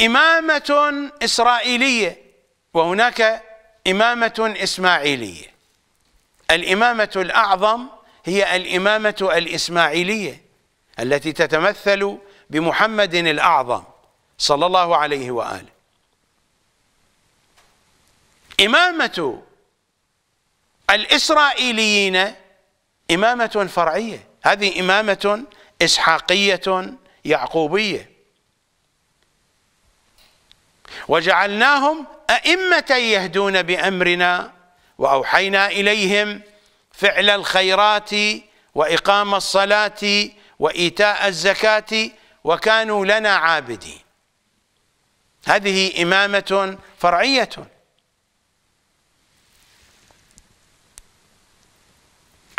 إمامة إسرائيلية وهناك إمامة إسماعيلية الإمامة الأعظم هي الإمامة الإسماعيلية التي تتمثل بمحمد الأعظم صلى الله عليه وآله إمامة الإسرائيليين إمامة فرعية هذه إمامة إسحاقية يعقوبية وجعلناهم أئمة يهدون بأمرنا وأوحينا إليهم فعل الخيرات وإقام الصلاة وإيتاء الزكاة وكانوا لنا عابدين هذه إمامة فرعية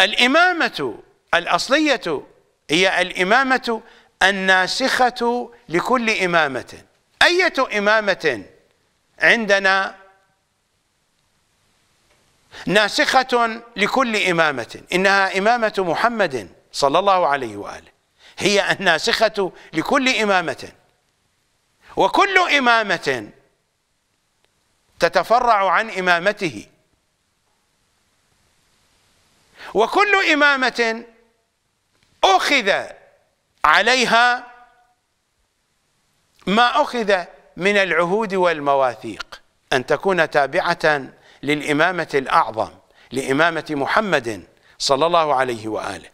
الإمامة الأصلية هي الإمامة الناسخة لكل إمامة أية إمامة عندنا ناسخة لكل إمامة إنها إمامة محمد صلى الله عليه وآله هي الناسخة لكل إمامة وكل إمامة تتفرع عن إمامته وكل إمامة أخذ عليها ما أخذ من العهود والمواثيق أن تكون تابعة للإمامة الأعظم لإمامة محمد صلى الله عليه وآله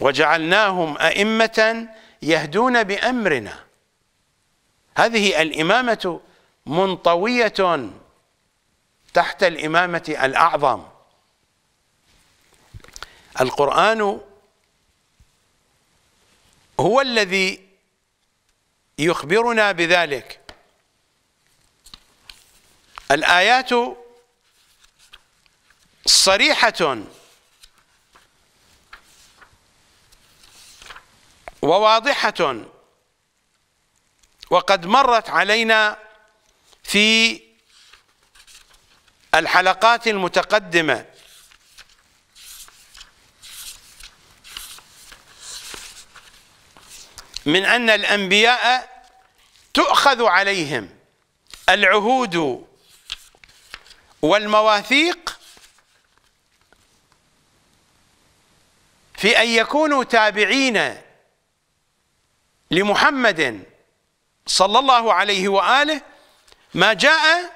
وجعلناهم أئمة يهدون بأمرنا هذه الإمامة منطوية تحت الإمامة الأعظم القرآن هو الذي يخبرنا بذلك الآيات صريحة وواضحة وقد مرت علينا في الحلقات المتقدمة من أن الأنبياء تؤخذ عليهم العهود والمواثيق في أن يكونوا تابعين لمحمد صلى الله عليه وآله ما جاء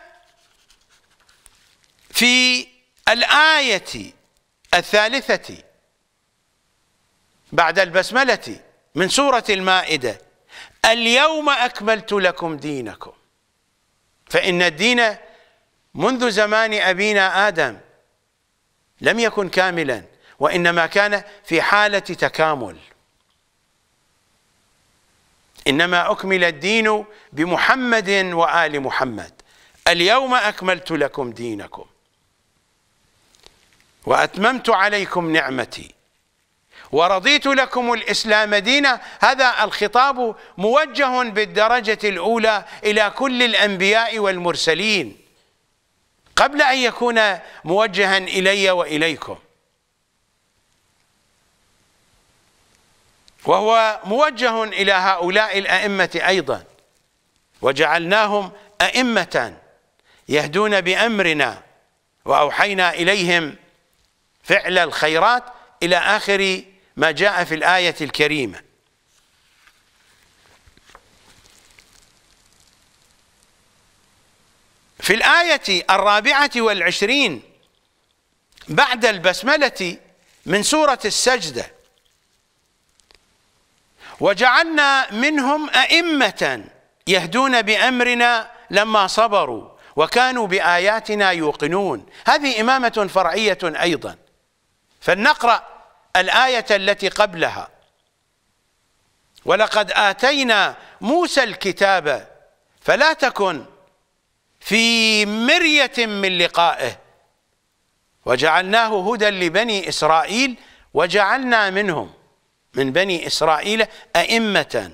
في الآية الثالثة بعد البسملة من سورة المائدة اليوم أكملت لكم دينكم فإن الدين منذ زمان أبينا آدم لم يكن كاملا وإنما كان في حالة تكامل إنما أكمل الدين بمحمد وآل محمد اليوم أكملت لكم دينكم وأتممت عليكم نعمتي ورضيت لكم الإسلام دينا هذا الخطاب موجه بالدرجة الأولى إلى كل الأنبياء والمرسلين قبل أن يكون موجها إلي وإليكم وهو موجه إلى هؤلاء الأئمة أيضا وجعلناهم أئمة يهدون بأمرنا وأوحينا إليهم فعل الخيرات إلى آخر ما جاء في الآية الكريمة في الآية الرابعة والعشرين بعد البسملة من سورة السجدة وجعلنا منهم أئمة يهدون بأمرنا لما صبروا وكانوا بآياتنا يوقنون هذه إمامة فرعية أيضا فلنقرأ الآية التي قبلها ولقد آتينا موسى الكتاب فلا تكن في مرية من لقائه وجعلناه هدى لبني إسرائيل وجعلنا منهم من بني إسرائيل أئمة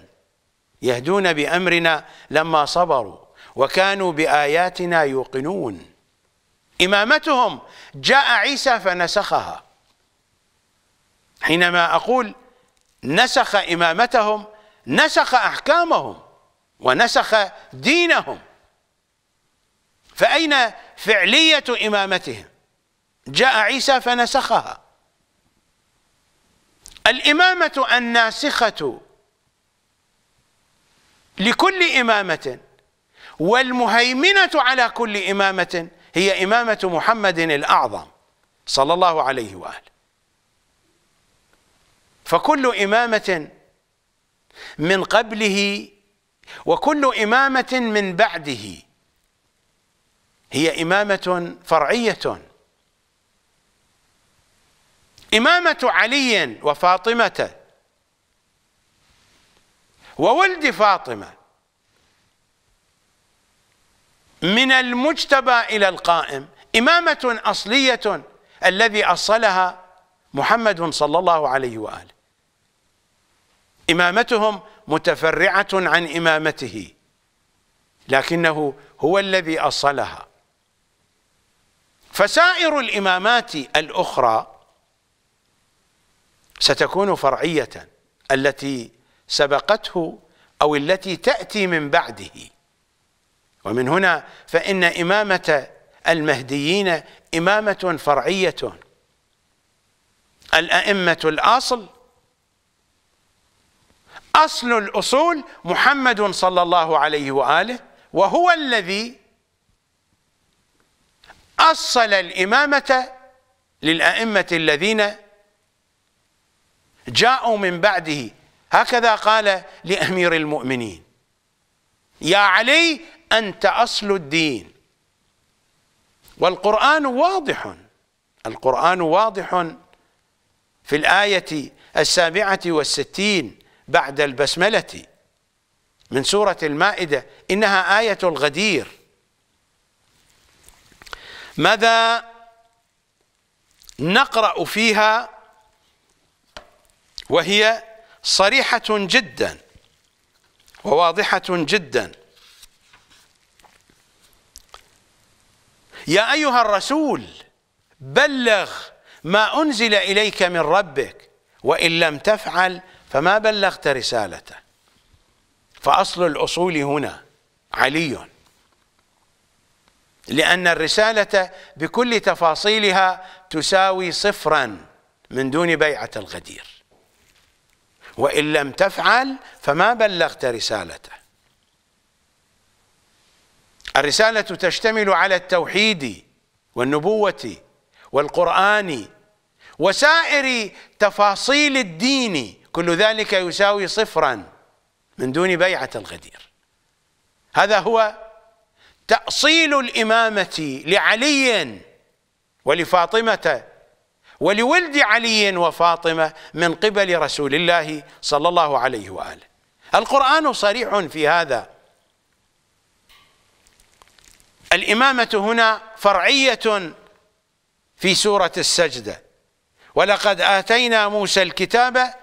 يهدون بأمرنا لما صبروا وكانوا بآياتنا يوقنون إمامتهم جاء عيسى فنسخها حينما أقول نسخ إمامتهم نسخ أحكامهم ونسخ دينهم فأين فعلية إمامتهم جاء عيسى فنسخها الإمامة الناسخة لكل إمامة والمهيمنة على كل إمامة هي إمامة محمد الأعظم صلى الله عليه وآله فكل إمامة من قبله وكل إمامة من بعده هي إمامة فرعية إمامة علي وفاطمة وولد فاطمة من المجتبى إلى القائم إمامة أصلية الذي أصلها محمد صلى الله عليه وآله إمامتهم متفرعة عن إمامته لكنه هو الذي أصلها فسائر الامامات الاخرى ستكون فرعيه التي سبقته او التي تاتي من بعده ومن هنا فان امامه المهديين امامه فرعيه الائمه الاصل اصل الاصول محمد صلى الله عليه واله وهو الذي أصل الإمامة للأئمة الذين جاءوا من بعده هكذا قال لأمير المؤمنين يا علي أنت أصل الدين والقرآن واضح القرآن واضح في الآية السابعة والستين بعد البسملة من سورة المائدة إنها آية الغدير ماذا نقرأ فيها وهي صريحة جدا وواضحة جدا يا أيها الرسول بلغ ما أنزل إليك من ربك وإن لم تفعل فما بلغت رسالته فأصل الأصول هنا علي لأن الرسالة بكل تفاصيلها تساوي صفرا من دون بيعة الغدير وإن لم تفعل فما بلغت رسالته الرسالة تشتمل على التوحيد والنبوة والقرآن وسائر تفاصيل الدين كل ذلك يساوي صفرا من دون بيعة الغدير هذا هو تأصيل الإمامة لعلي ولفاطمة ولولد علي وفاطمة من قبل رسول الله صلى الله عليه وآله القرآن صريح في هذا الإمامة هنا فرعية في سورة السجدة ولقد آتينا موسى الكتاب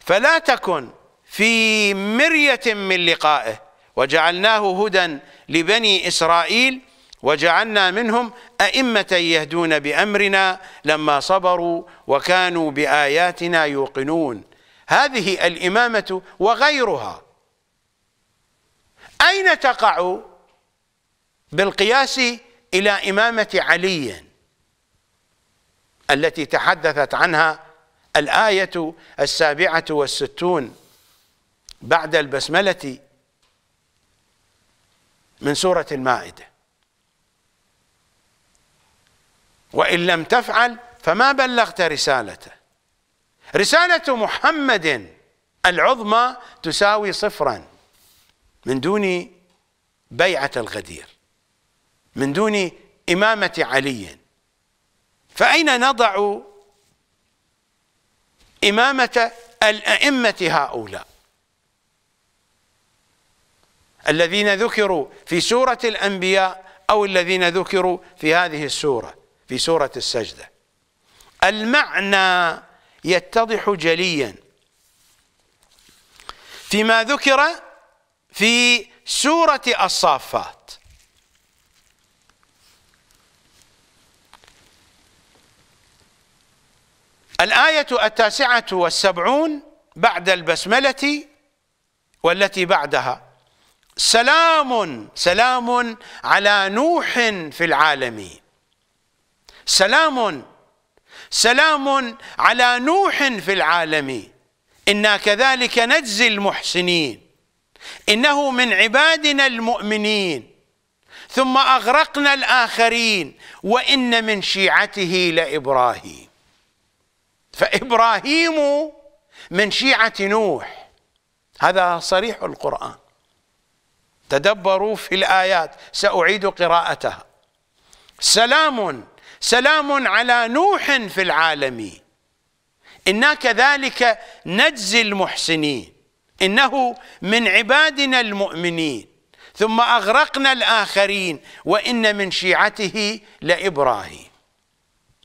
فلا تكن في مرية من لقائه وجعلناه هدى لبني إسرائيل وجعلنا منهم أئمة يهدون بأمرنا لما صبروا وكانوا بآياتنا يوقنون هذه الإمامة وغيرها أين تقع بالقياس إلى إمامة علي التي تحدثت عنها الآية السابعة والستون بعد البسملة من سورة المائدة وإن لم تفعل فما بلغت رسالته رسالة محمد العظمى تساوي صفرا من دون بيعة الغدير من دون إمامة علي فأين نضع إمامة الأئمة هؤلاء الذين ذكروا في سورة الأنبياء أو الذين ذكروا في هذه السورة في سورة السجدة المعنى يتضح جليا فيما ذكر في سورة الصافات الآية التاسعة والسبعون بعد البسملة والتي بعدها سلام سلام على نوح في العالم سلام سلام على نوح في العالم إنا كذلك نجزي المحسنين إنه من عبادنا المؤمنين ثم أغرقنا الآخرين وإن من شيعته لإبراهيم فإبراهيم من شيعة نوح هذا صريح القرآن تدبروا في الآيات سأعيد قراءتها سلام سلام على نوح في العالم إنا كذلك نجزي المحسنين إنه من عبادنا المؤمنين ثم أغرقنا الآخرين وإن من شيعته لإبراهيم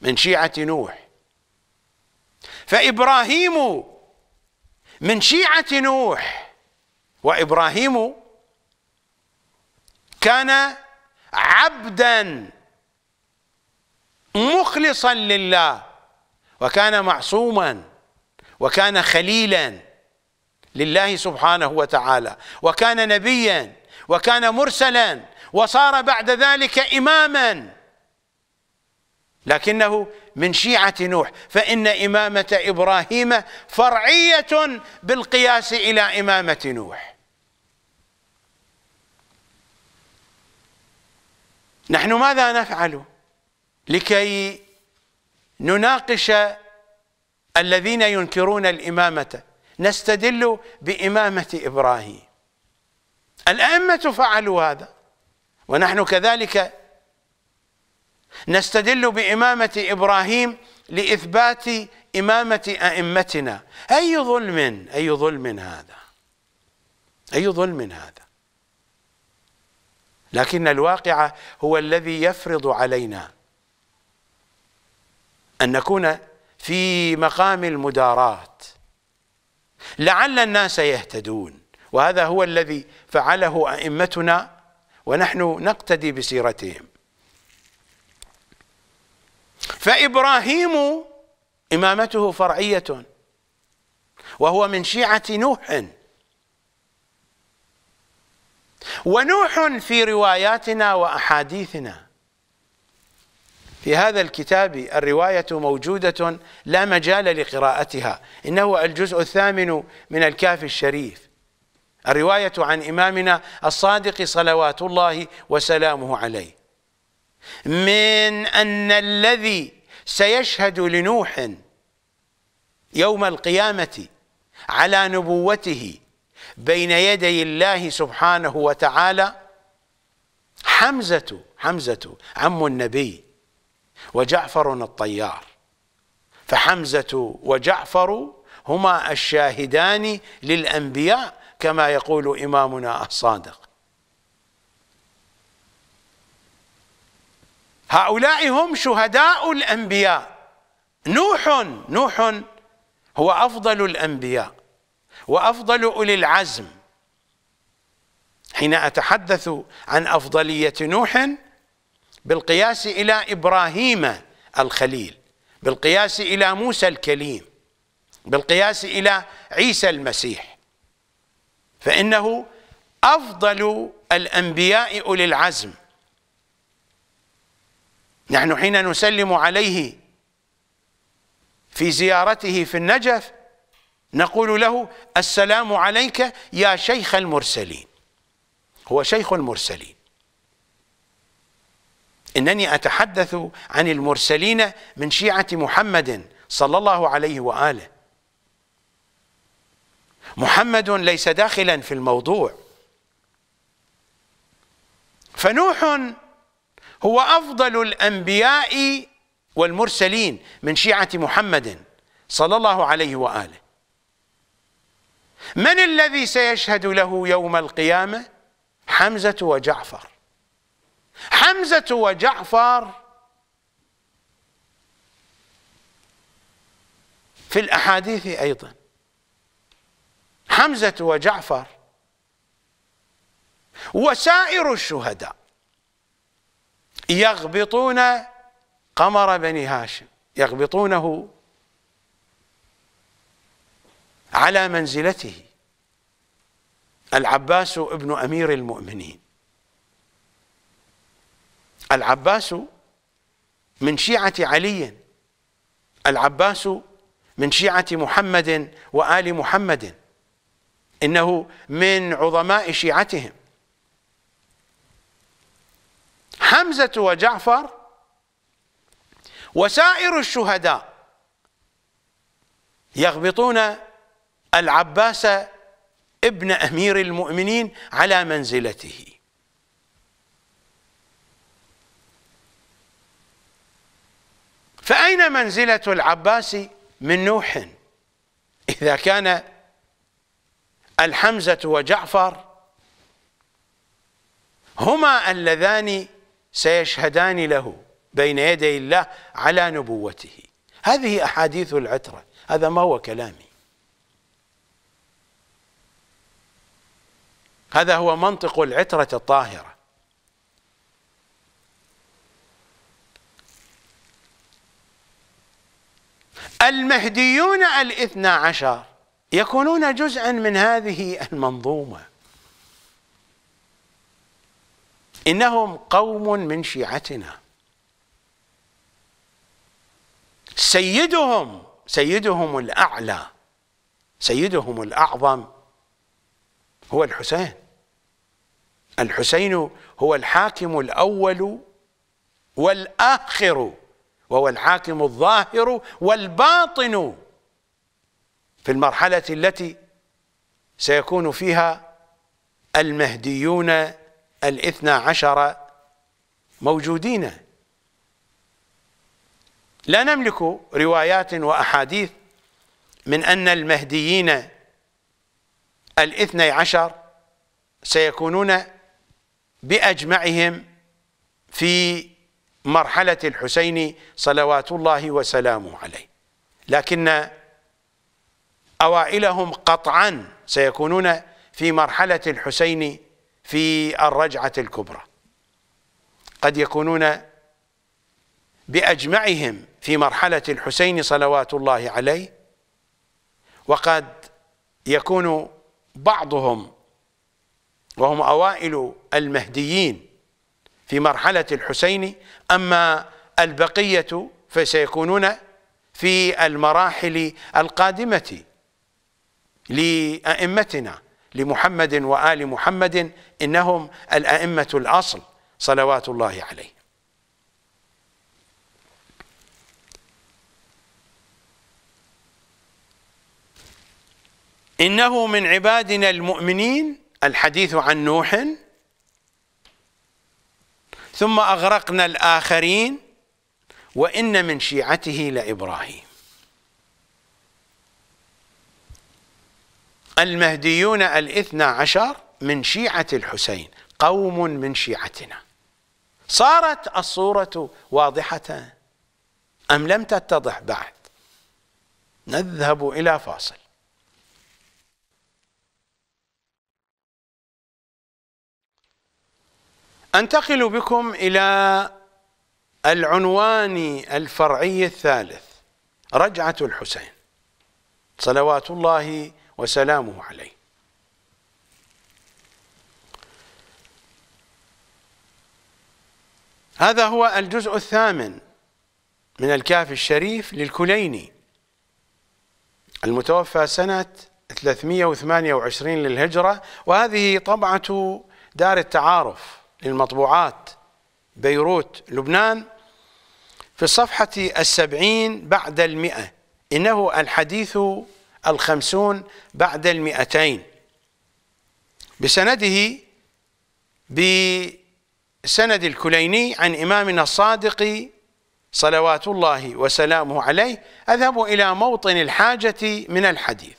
من شيعة نوح فإبراهيم من شيعة نوح وإبراهيم كان عبدا مخلصا لله وكان معصوما وكان خليلا لله سبحانه وتعالى وكان نبيا وكان مرسلا وصار بعد ذلك اماما لكنه من شيعه نوح فان امامه ابراهيم فرعيه بالقياس الى امامه نوح نحن ماذا نفعل لكي نناقش الذين ينكرون الإمامة نستدل بإمامة إبراهيم الأئمة فعلوا هذا ونحن كذلك نستدل بإمامة إبراهيم لإثبات إمامة أئمتنا أي ظلم أي ظلم هذا أي ظلم هذا لكن الواقع هو الذي يفرض علينا أن نكون في مقام المدارات لعل الناس يهتدون وهذا هو الذي فعله أئمتنا ونحن نقتدي بسيرتهم فإبراهيم إمامته فرعية وهو من شيعة نوح ونوح في رواياتنا وأحاديثنا في هذا الكتاب الرواية موجودة لا مجال لقراءتها إنه الجزء الثامن من الكاف الشريف الرواية عن إمامنا الصادق صلوات الله وسلامه عليه من أن الذي سيشهد لنوح يوم القيامة على نبوته بين يدي الله سبحانه وتعالى حمزة حمزة عم النبي وجعفر الطيار فحمزة وجعفر هما الشاهدان للأنبياء كما يقول إمامنا الصادق هؤلاء هم شهداء الأنبياء نوح نوح هو أفضل الأنبياء وافضل اولي العزم حين اتحدث عن افضليه نوح بالقياس الى ابراهيم الخليل بالقياس الى موسى الكليم بالقياس الى عيسى المسيح فانه افضل الانبياء اولي العزم نحن حين نسلم عليه في زيارته في النجف نقول له السلام عليك يا شيخ المرسلين هو شيخ المرسلين إنني أتحدث عن المرسلين من شيعة محمد صلى الله عليه وآله محمد ليس داخلا في الموضوع فنوح هو أفضل الأنبياء والمرسلين من شيعة محمد صلى الله عليه وآله من الذي سيشهد له يوم القيامة حمزة وجعفر حمزة وجعفر في الأحاديث أيضا حمزة وجعفر وسائر الشهداء يغبطون قمر بني هاشم يغبطونه على منزلته العباس ابن أمير المؤمنين العباس من شيعة علي العباس من شيعة محمد وآل محمد إنه من عظماء شيعتهم حمزة وجعفر وسائر الشهداء يغبطون العباس ابن أمير المؤمنين على منزلته فأين منزلة العباس من نوح إذا كان الحمزة وجعفر هما اللذان سيشهدان له بين يدي الله على نبوته هذه أحاديث العترة هذا ما هو كلامي هذا هو منطق العترة الطاهرة المهديون الاثنى عشر يكونون جزءا من هذه المنظومة إنهم قوم من شيعتنا سيدهم سيدهم الأعلى سيدهم الأعظم هو الحسين الحسين هو الحاكم الأول والآخر وهو الحاكم الظاهر والباطن في المرحلة التي سيكون فيها المهديون الاثنى عشر موجودين لا نملك روايات وأحاديث من أن المهديين الاثني عشر سيكونون بأجمعهم في مرحلة الحسين صلوات الله وسلامه عليه لكن أوائلهم قطعا سيكونون في مرحلة الحسين في الرجعة الكبرى قد يكونون بأجمعهم في مرحلة الحسين صلوات الله عليه وقد يكون بعضهم وهم أوائل المهديين في مرحلة الحسين أما البقية فسيكونون في المراحل القادمة لأئمتنا لمحمد وآل محمد إنهم الأئمة الأصل صلوات الله عليه إنه من عبادنا المؤمنين الحديث عن نوح ثم أغرقنا الآخرين وإن من شيعته لإبراهيم المهديون الاثنى عشر من شيعة الحسين قوم من شيعتنا صارت الصورة واضحة أم لم تتضح بعد نذهب إلى فاصل انتقل بكم الى العنوان الفرعي الثالث رجعه الحسين صلوات الله وسلامه عليه هذا هو الجزء الثامن من الكافي الشريف للكليني المتوفى سنة 328 للهجرة وهذه طبعة دار التعارف للمطبوعات بيروت لبنان في الصفحة السبعين بعد المئة إنه الحديث الخمسون بعد المئتين بسنده بسند الكليني عن إمامنا الصادق صلوات الله وسلامه عليه أذهب إلى موطن الحاجة من الحديث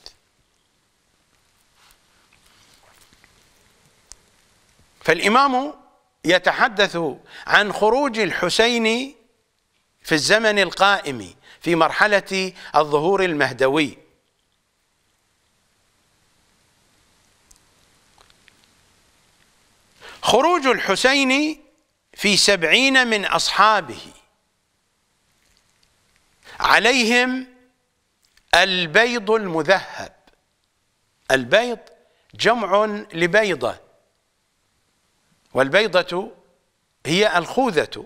فالإمام يتحدث عن خروج الحسين في الزمن القائم في مرحلة الظهور المهدوي خروج الحسين في سبعين من أصحابه عليهم البيض المذهب البيض جمع لبيضه والبيضة هي الخوذة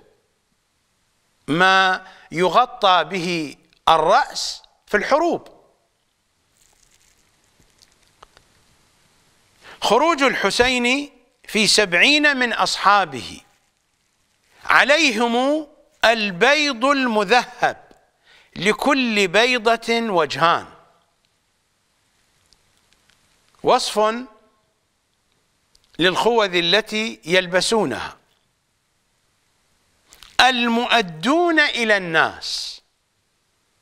ما يغطى به الرأس في الحروب خروج الحسين في سبعين من أصحابه عليهم البيض المذهب لكل بيضة وجهان وصف للخوذ التي يلبسونها المؤدون إلى الناس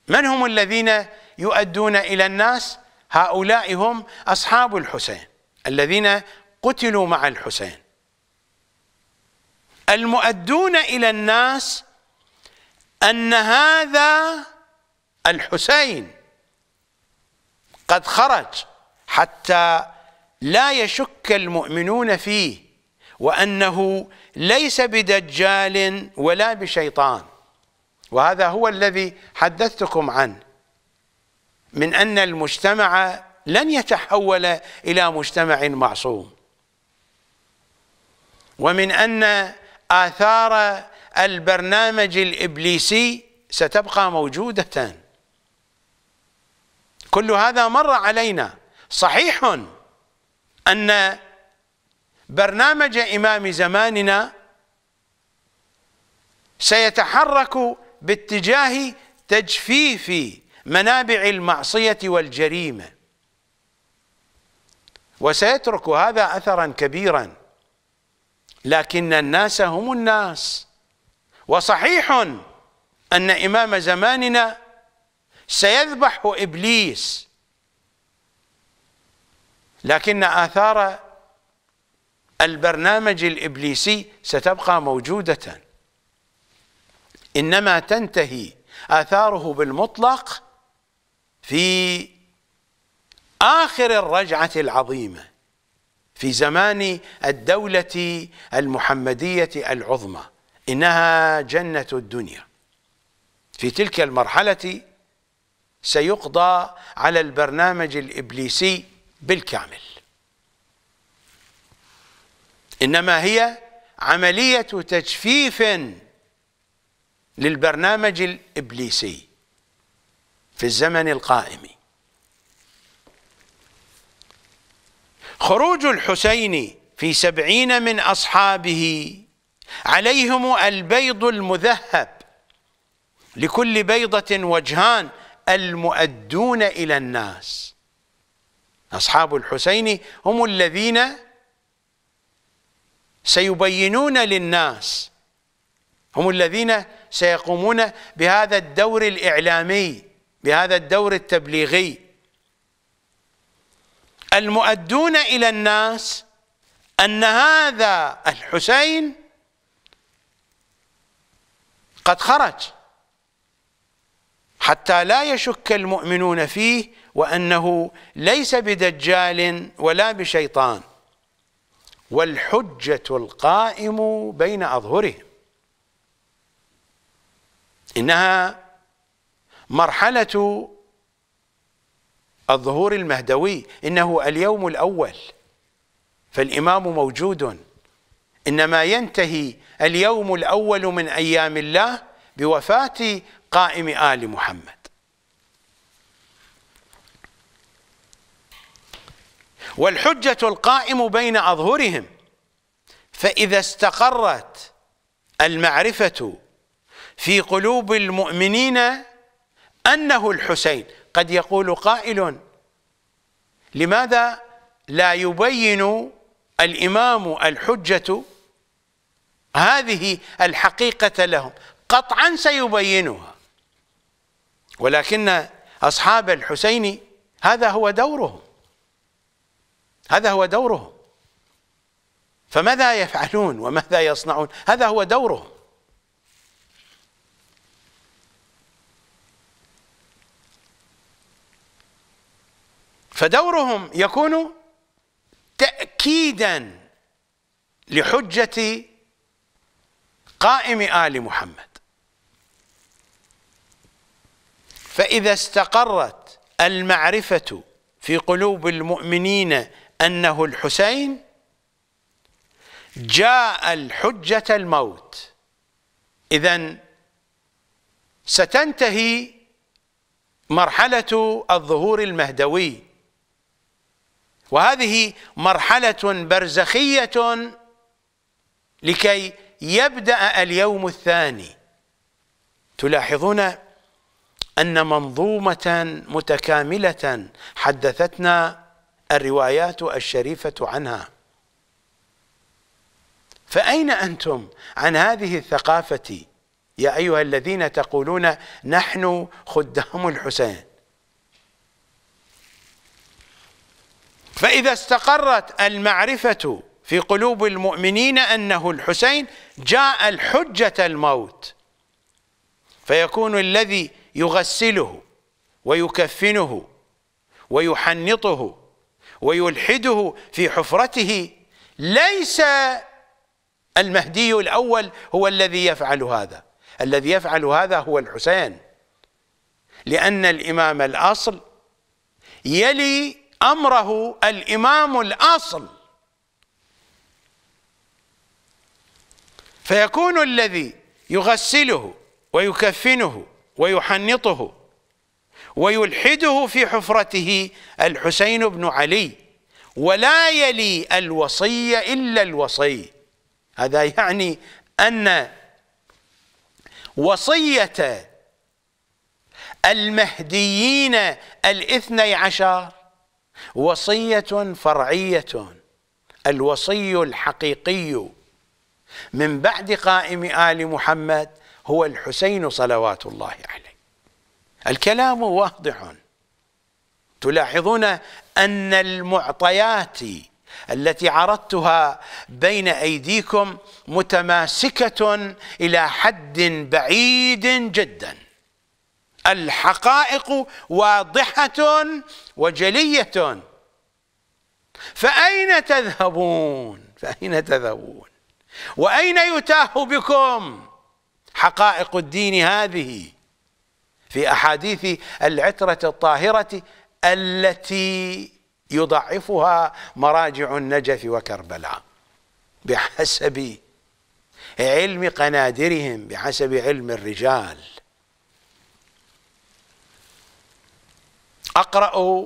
من هم الذين يؤدون إلى الناس هؤلاء هم أصحاب الحسين الذين قتلوا مع الحسين المؤدون إلى الناس أن هذا الحسين قد خرج حتى لا يشك المؤمنون فيه وأنه ليس بدجال ولا بشيطان وهذا هو الذي حدثتكم عنه من أن المجتمع لن يتحول إلى مجتمع معصوم ومن أن آثار البرنامج الإبليسي ستبقى موجودة كل هذا مر علينا صحيح أن برنامج إمام زماننا سيتحرك باتجاه تجفيف منابع المعصية والجريمة وسيترك هذا أثرا كبيرا لكن الناس هم الناس وصحيح أن إمام زماننا سيذبح إبليس لكن آثار البرنامج الإبليسي ستبقى موجودة إنما تنتهي آثاره بالمطلق في آخر الرجعة العظيمة في زمان الدولة المحمدية العظمى إنها جنة الدنيا في تلك المرحلة سيقضى على البرنامج الإبليسي بالكامل انما هي عمليه تجفيف للبرنامج الابليسي في الزمن القائم خروج الحسين في سبعين من أصحابه عليهم البيض المذهب لكل بيضة وجهان المؤدون إلى الناس أصحاب الحسين هم الذين سيبينون للناس هم الذين سيقومون بهذا الدور الإعلامي بهذا الدور التبليغي المؤدون إلى الناس أن هذا الحسين قد خرج حتى لا يشك المؤمنون فيه وأنه ليس بدجال ولا بشيطان والحجة القائم بين أظهرهم إنها مرحلة الظهور المهدوي إنه اليوم الأول فالإمام موجود إنما ينتهي اليوم الأول من أيام الله بوفاة قائم آل محمد والحجة القائم بين أظهرهم فإذا استقرت المعرفة في قلوب المؤمنين أنه الحسين قد يقول قائل لماذا لا يبين الإمام الحجة هذه الحقيقة لهم قطعا سيبينها ولكن أصحاب الحسين هذا هو دورهم هذا هو دورهم فماذا يفعلون وماذا يصنعون هذا هو دورهم فدورهم يكون تأكيدا لحجة قائم آل محمد فإذا استقرت المعرفة في قلوب المؤمنين أنه الحسين جاء الحجة الموت إذا ستنتهي مرحلة الظهور المهدوي وهذه مرحلة برزخية لكي يبدأ اليوم الثاني تلاحظون أن منظومة متكاملة حدثتنا الروايات الشريفة عنها فأين أنتم عن هذه الثقافة يا أيها الذين تقولون نحن خدام الحسين فإذا استقرت المعرفة في قلوب المؤمنين أنه الحسين جاء الحجة الموت فيكون الذي يغسله ويكفنه ويحنطه ويلحده في حفرته ليس المهدي الأول هو الذي يفعل هذا الذي يفعل هذا هو الحسين لأن الإمام الأصل يلي أمره الإمام الأصل فيكون الذي يغسله ويكفنه ويحنطه ويلحده في حفرته الحسين بن علي ولا يلي الوصي إلا الوصي هذا يعني أن وصية المهديين الاثني عشر وصية فرعية الوصي الحقيقي من بعد قائم آل محمد هو الحسين صلوات الله عليه الكلام واضح تلاحظون أن المعطيات التي عرضتها بين أيديكم متماسكة إلى حد بعيد جدا الحقائق واضحة وجلية فأين تذهبون فأين تذهبون وأين يتاه بكم حقائق الدين هذه في أحاديث العترة الطاهرة التي يضعفها مراجع النجف وكربلاء بحسب علم قنادرهم بحسب علم الرجال أقرأ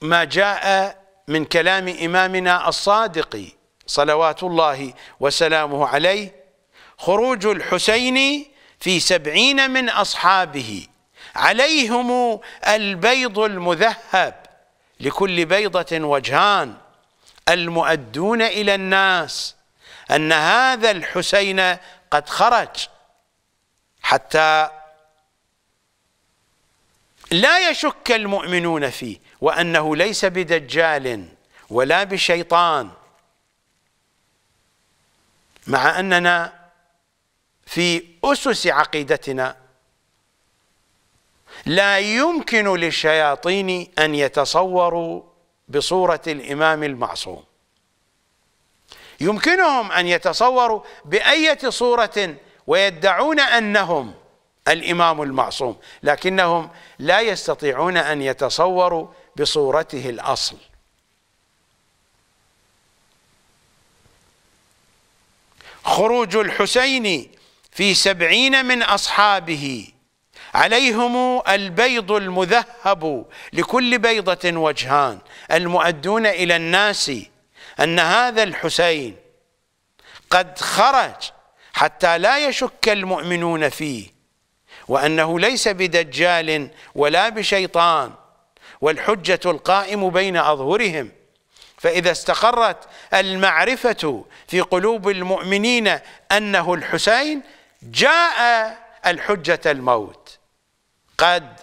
ما جاء من كلام إمامنا الصادق صلوات الله وسلامه عليه خروج الحسين في سبعين من أصحابه عليهم البيض المذهب لكل بيضة وجهان المؤدون إلى الناس أن هذا الحسين قد خرج حتى لا يشك المؤمنون فيه وأنه ليس بدجال ولا بشيطان مع أننا في أسس عقيدتنا لا يمكن للشياطين أن يتصوروا بصورة الإمام المعصوم يمكنهم أن يتصوروا بأية صورة ويدعون أنهم الإمام المعصوم لكنهم لا يستطيعون أن يتصوروا بصورته الأصل خروج الحسين في سبعين من أصحابه عليهم البيض المذهب لكل بيضة وجهان المؤدون إلى الناس أن هذا الحسين قد خرج حتى لا يشك المؤمنون فيه وأنه ليس بدجال ولا بشيطان والحجة القائم بين أظهرهم فإذا استقرت المعرفة في قلوب المؤمنين أنه الحسين جاء الحجة الموت قد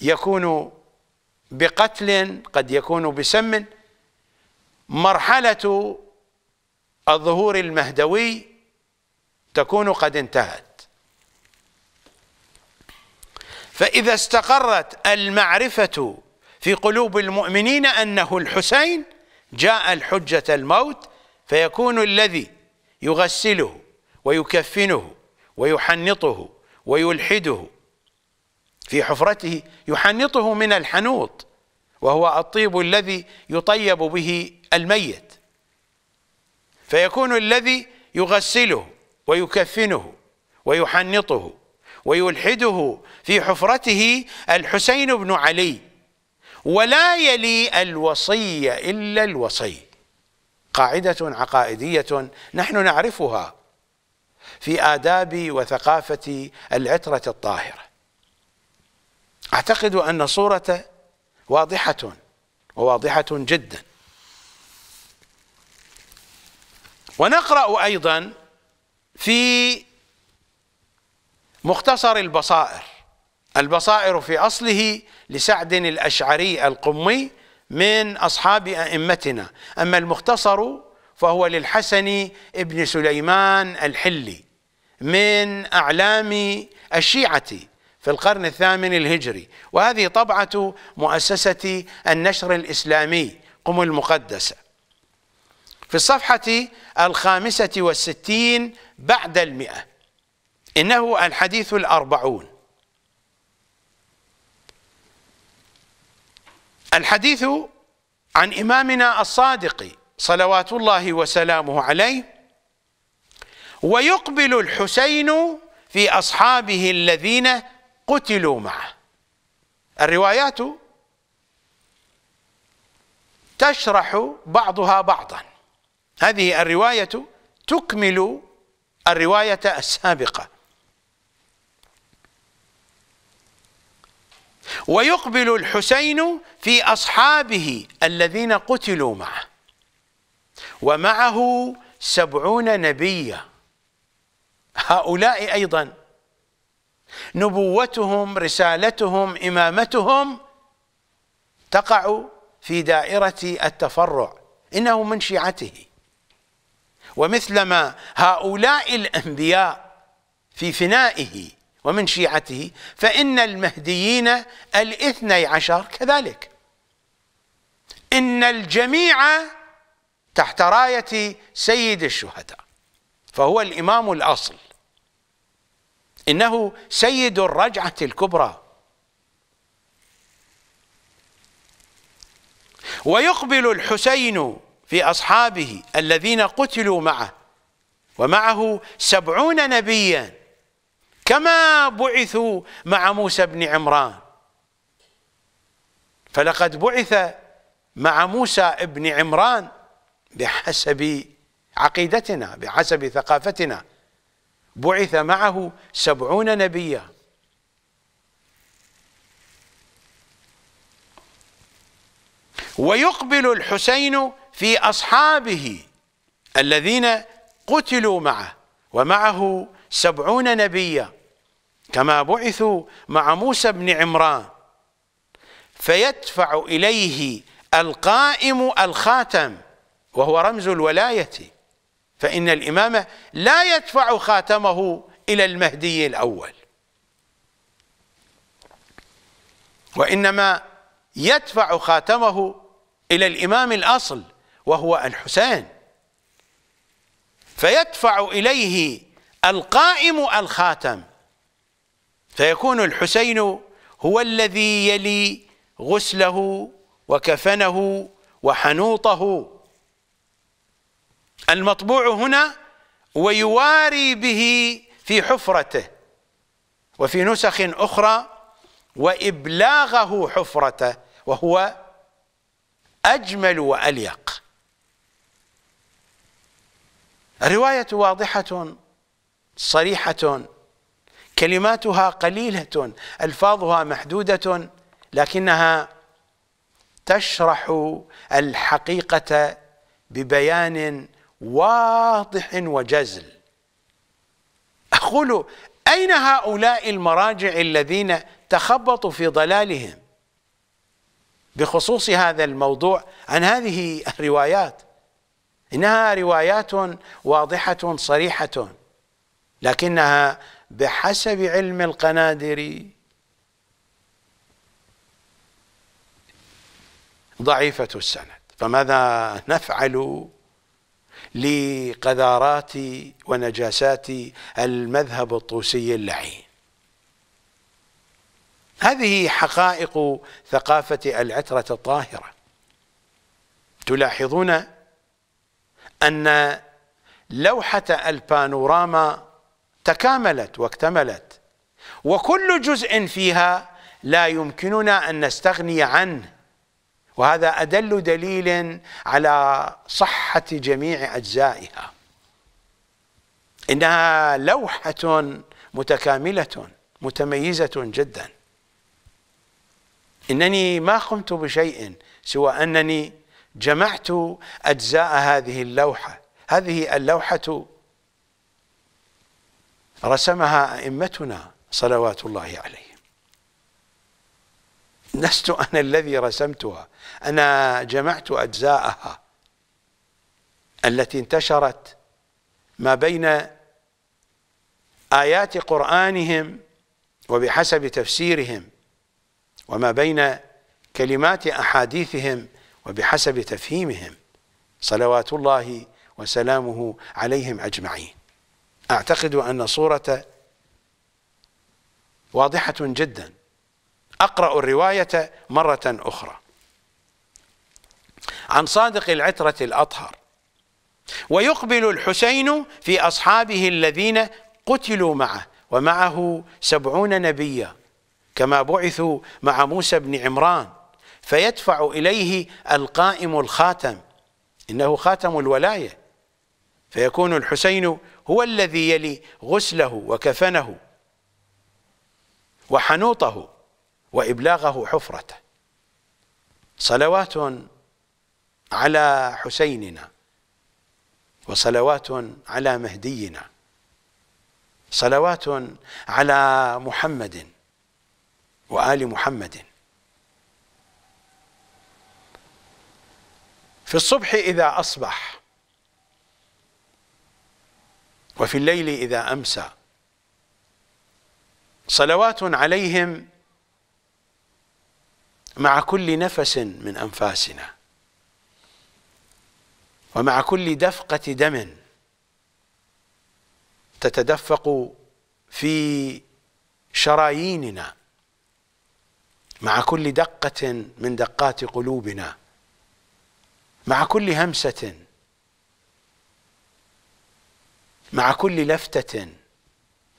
يكون بقتل قد يكون بسم مرحلة الظهور المهدوي تكون قد انتهت فإذا استقرت المعرفة في قلوب المؤمنين أنه الحسين جاء الحجة الموت فيكون الذي يغسله ويكفنه ويحنطه ويلحده في حفرته يحنطه من الحنوط وهو الطيب الذي يطيب به الميت فيكون الذي يغسله ويكفنه ويحنطه ويلحده في حفرته الحسين بن علي ولا يلي الوصي إلا الوصي قاعدة عقائدية نحن نعرفها في آداب وثقافة العترة الطاهرة أعتقد أن صورته واضحة وواضحة جدا ونقرأ أيضا في مختصر البصائر البصائر في أصله لسعد الأشعري القمي من أصحاب أئمتنا أما المختصر فهو للحسن ابن سليمان الحلي من أعلام الشيعة في القرن الثامن الهجري وهذه طبعة مؤسسة النشر الإسلامي قم المقدسة في الصفحة الخامسة والستين بعد المئة إنه الحديث الأربعون الحديث عن إمامنا الصادق صلوات الله وسلامه عليه ويقبل الحسين في أصحابه الذين قتلوا معه الروايات تشرح بعضها بعضا هذه الرواية تكمل الرواية السابقة ويقبل الحسين في أصحابه الذين قتلوا معه ومعه سبعون نبيا هؤلاء أيضا نبوتهم رسالتهم امامتهم تقع في دائره التفرع انه من شيعته ومثلما هؤلاء الانبياء في فنائه ومن شيعته فان المهديين الاثني عشر كذلك ان الجميع تحت رايه سيد الشهداء فهو الامام الاصل إنه سيد الرجعة الكبرى ويقبل الحسين في أصحابه الذين قتلوا معه ومعه سبعون نبيا كما بعثوا مع موسى بن عمران فلقد بعث مع موسى بن عمران بحسب عقيدتنا بحسب ثقافتنا بعث معه سبعون نبيا ويقبل الحسين في أصحابه الذين قتلوا معه ومعه سبعون نبيا كما بعثوا مع موسى بن عمران فيدفع إليه القائم الخاتم وهو رمز الولايه فإن الإمامة لا يدفع خاتمه إلى المهدي الأول وإنما يدفع خاتمه إلى الإمام الأصل وهو الحسين فيدفع إليه القائم الخاتم فيكون الحسين هو الذي يلي غسله وكفنه وحنوطه المطبوع هنا ويواري به في حفرته وفي نسخ أخرى وإبلاغه حفرته وهو أجمل وأليق الرواية واضحة صريحة كلماتها قليلة ألفاظها محدودة لكنها تشرح الحقيقة ببيان واضح وجزل أقول أين هؤلاء المراجع الذين تخبطوا في ضلالهم بخصوص هذا الموضوع عن هذه الروايات إنها روايات واضحة صريحة لكنها بحسب علم القنادر ضعيفة السند فماذا نفعل؟ لقذارات ونجاسات المذهب الطوسي اللعين هذه حقائق ثقافة العترة الطاهرة تلاحظون أن لوحة البانوراما تكاملت واكتملت وكل جزء فيها لا يمكننا أن نستغني عنه وهذا أدل دليل على صحة جميع أجزائها إنها لوحة متكاملة متميزة جدا إنني ما قمت بشيء سوى أنني جمعت أجزاء هذه اللوحة هذه اللوحة رسمها أئمتنا صلوات الله عليهم لست أنا الذي رسمتها أنا جمعت أجزاءها التي انتشرت ما بين آيات قرآنهم وبحسب تفسيرهم وما بين كلمات أحاديثهم وبحسب تفهيمهم صلوات الله وسلامه عليهم أجمعين أعتقد أن صورة واضحة جدا أقرأ الرواية مرة أخرى عن صادق العترة الأطهر ويقبل الحسين في أصحابه الذين قتلوا معه ومعه سبعون نبيا كما بعثوا مع موسى بن عمران فيدفع إليه القائم الخاتم إنه خاتم الولاية فيكون الحسين هو الذي يلي غسله وكفنه وحنوطه وإبلاغه حفرته صلوات على حسيننا وصلوات على مهدينا صلوات على محمد وآل محمد في الصبح إذا أصبح وفي الليل إذا أمسى صلوات عليهم مع كل نفس من أنفاسنا ومع كل دفقة دم تتدفق في شراييننا مع كل دقة من دقات قلوبنا مع كل همسة مع كل لفتة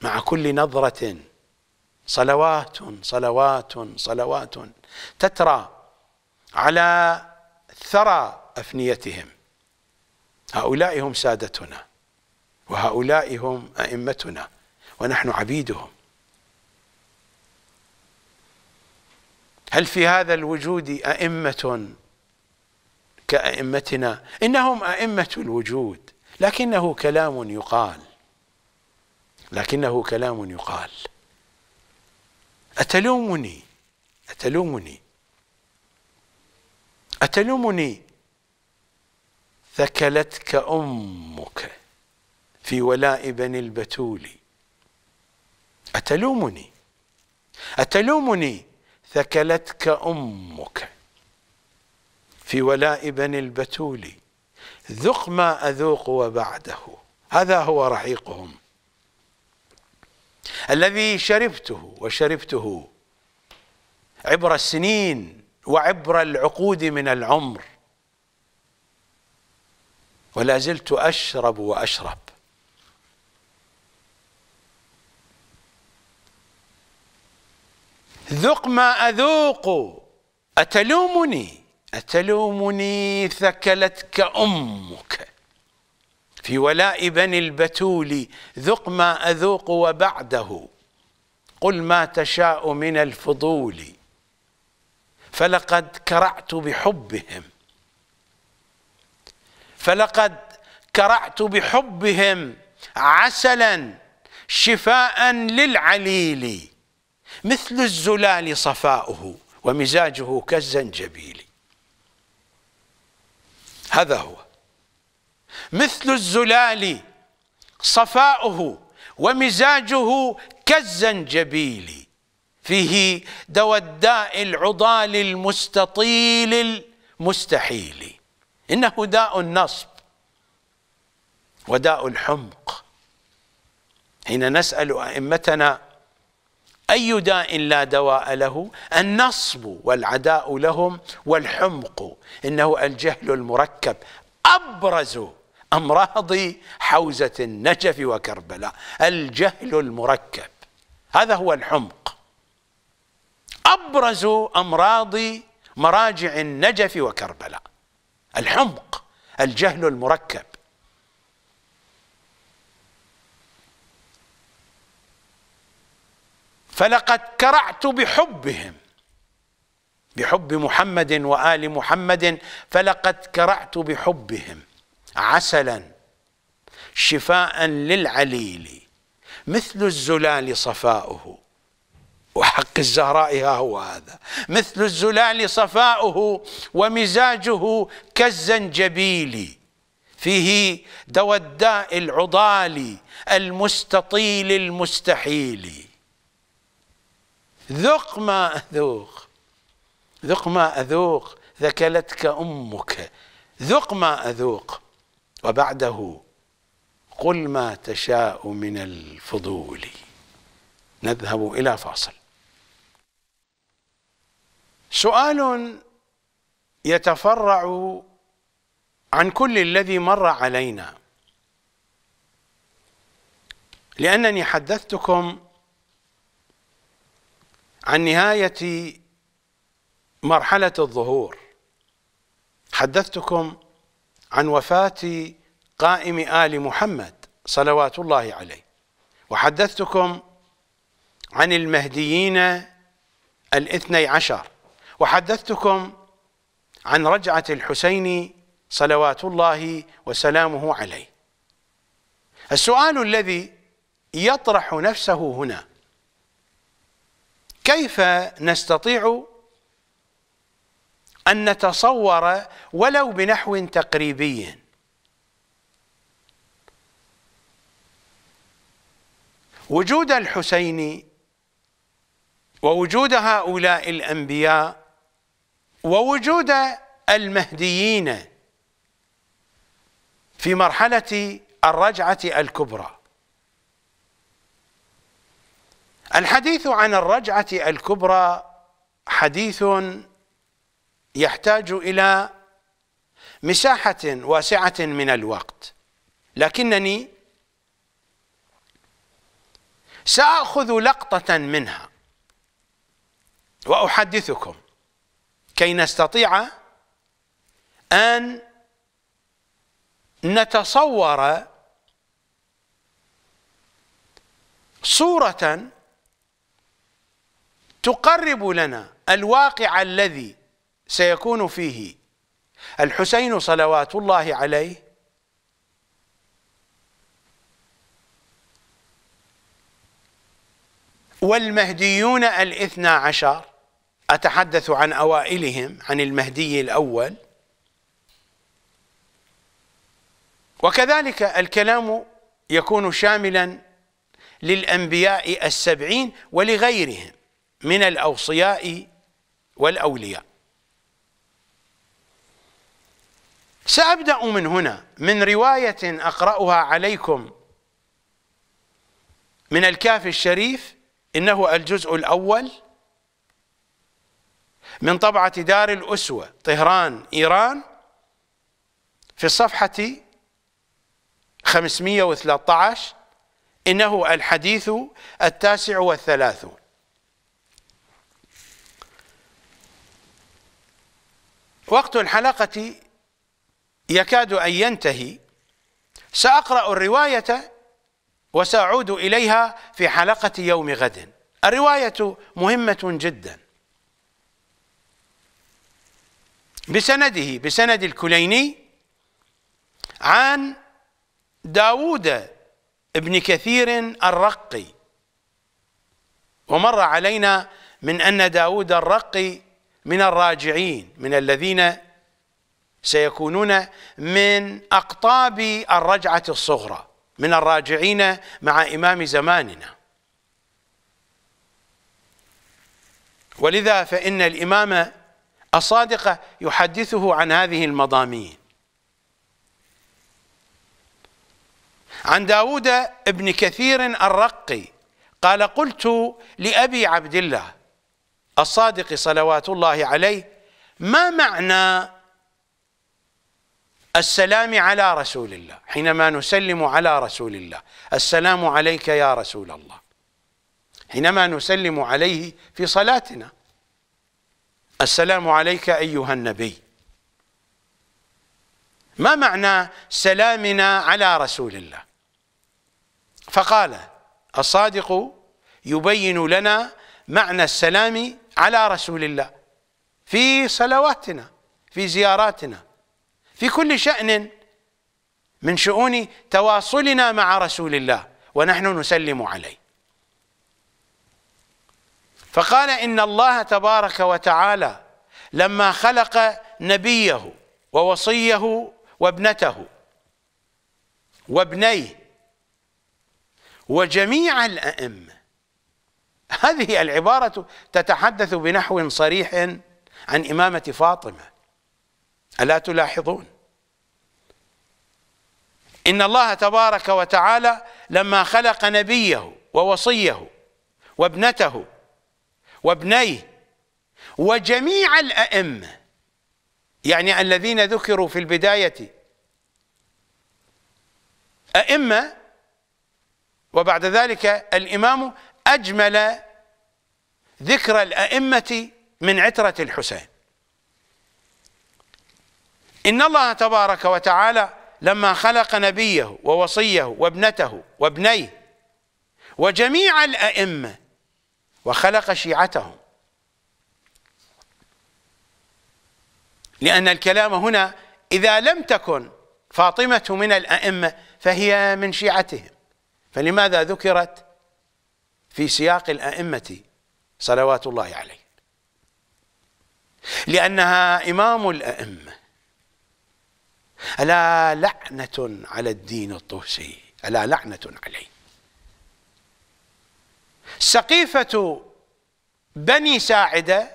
مع كل نظرة صلوات صلوات صلوات تترى على ثرى أفنيتهم هؤلاء هم سادتنا وهؤلاء هم أئمتنا ونحن عبيدهم هل في هذا الوجود أئمة كأئمتنا إنهم أئمة الوجود لكنه كلام يقال لكنه كلام يقال أتلومني أتلومني أتلومني ثكلتك أمك في ولاء بني البتول أتلومني أتلومني ثكلتك أمك في ولاء بني البتول ذق ما أذوق وبعده هذا هو رحيقهم الذي شربته وشربته عبر السنين وعبر العقود من العمر ولا زلت أشرب وأشرب ذق ما أذوق أتلومني أتلومني ثكلتك أمك في ولاء بني البتول ذق ما أذوق وبعده قل ما تشاء من الفضول فلقد كرعت بحبهم فلقد كرعت بحبهم عسلا شفاء للعليل مثل الزلال صفاؤه ومزاجه كالزنجبيل هذا هو مثل الزلال صفاؤه ومزاجه كالزنجبيل فيه دواء الداء العضال المستطيل المستحيل إنه داء النصب وداء الحمق حين نسأل أئمتنا أي داء لا دواء له النصب والعداء لهم والحمق إنه الجهل المركب أبرز أمراض حوزة النجف وكربلاء الجهل المركب هذا هو الحمق أبرز أمراض مراجع النجف وكربلاء الحمق الجهل المركب فلقد كرعت بحبهم بحب محمد وال محمد فلقد كرعت بحبهم عسلا شفاء للعليل مثل الزلال صفاؤه حق الزهراء ها هو هذا مثل الزلال صفاؤه ومزاجه كالزنجبيل فيه دواء الداء العضال المستطيل المستحيل ذق ما أذوق ذق ما أذوق ذكلتك أمك ذق ما أذوق وبعده قل ما تشاء من الفضول نذهب إلى فاصل سؤال يتفرع عن كل الذي مر علينا لأنني حدثتكم عن نهاية مرحلة الظهور حدثتكم عن وفاة قائم آل محمد صلوات الله عليه وحدثتكم عن المهديين الاثني عشر وحدثتكم عن رجعة الحسين صلوات الله وسلامه عليه السؤال الذي يطرح نفسه هنا كيف نستطيع أن نتصور ولو بنحو تقريبي وجود الحسين ووجود هؤلاء الأنبياء ووجود المهديين في مرحلة الرجعة الكبرى الحديث عن الرجعة الكبرى حديث يحتاج إلى مساحة واسعة من الوقت لكنني سأخذ لقطة منها وأحدثكم كي نستطيع أن نتصور صورة تقرب لنا الواقع الذي سيكون فيه الحسين صلوات الله عليه والمهديون الاثنى عشر أتحدث عن أوائلهم عن المهدي الأول وكذلك الكلام يكون شاملا للأنبياء السبعين ولغيرهم من الأوصياء والأولياء سأبدأ من هنا من رواية أقرأها عليكم من الكاف الشريف إنه الجزء الأول من طبعة دار الأسوة طهران إيران في الصفحة 513 إنه الحديث التاسع والثلاثون وقت الحلقة يكاد أن ينتهي سأقرأ الرواية وسأعود إليها في حلقة يوم غد الرواية مهمة جداً بسنده بسند الكليني عن داوود ابن كثير الرقي ومر علينا من أن داود الرقي من الراجعين من الذين سيكونون من أقطاب الرجعة الصغرى من الراجعين مع إمام زماننا ولذا فإن الإمام الصادقة يحدثه عن هذه المضامين عن داود ابن كثير الرقي قال قلت لأبي عبد الله الصادق صلوات الله عليه ما معنى السلام على رسول الله حينما نسلم على رسول الله السلام عليك يا رسول الله حينما نسلم عليه في صلاتنا السلام عليك أيها النبي ما معنى سلامنا على رسول الله فقال الصادق يبين لنا معنى السلام على رسول الله في صلواتنا في زياراتنا في كل شأن من شؤون تواصلنا مع رسول الله ونحن نسلم عليه فقال إن الله تبارك وتعالى لما خلق نبيه ووصيه وابنته وابنيه وجميع الأئمة هذه العبارة تتحدث بنحو صريح عن إمامة فاطمة ألا تلاحظون إن الله تبارك وتعالى لما خلق نبيه ووصيه وابنته وابنيه وجميع الأئمة يعني الذين ذكروا في البداية أئمة وبعد ذلك الإمام أجمل ذكر الأئمة من عترة الحسين إن الله تبارك وتعالى لما خلق نبيه ووصيه وابنته وابنيه وجميع الأئمة وخلق شيعته لأن الكلام هنا إذا لم تكن فاطمة من الأئمة فهي من شيعتهم فلماذا ذكرت في سياق الأئمة صلوات الله عليه لأنها إمام الأئمة ألا لعنة على الدين الطوسي ألا لعنة عليه سقيفة بني ساعدة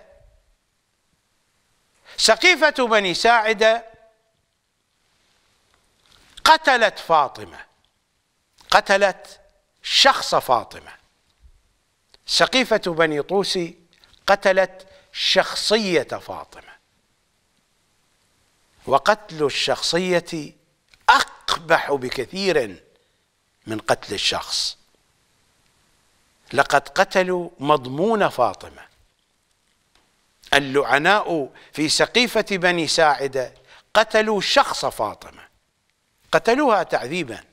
سقيفة بني ساعدة قتلت فاطمة قتلت شخص فاطمة سقيفة بني طوسي قتلت شخصية فاطمة وقتل الشخصية أقبح بكثير من قتل الشخص لقد قتلوا مضمون فاطمة اللعناء في سقيفة بني ساعدة قتلوا شخص فاطمة قتلوها تعذيبا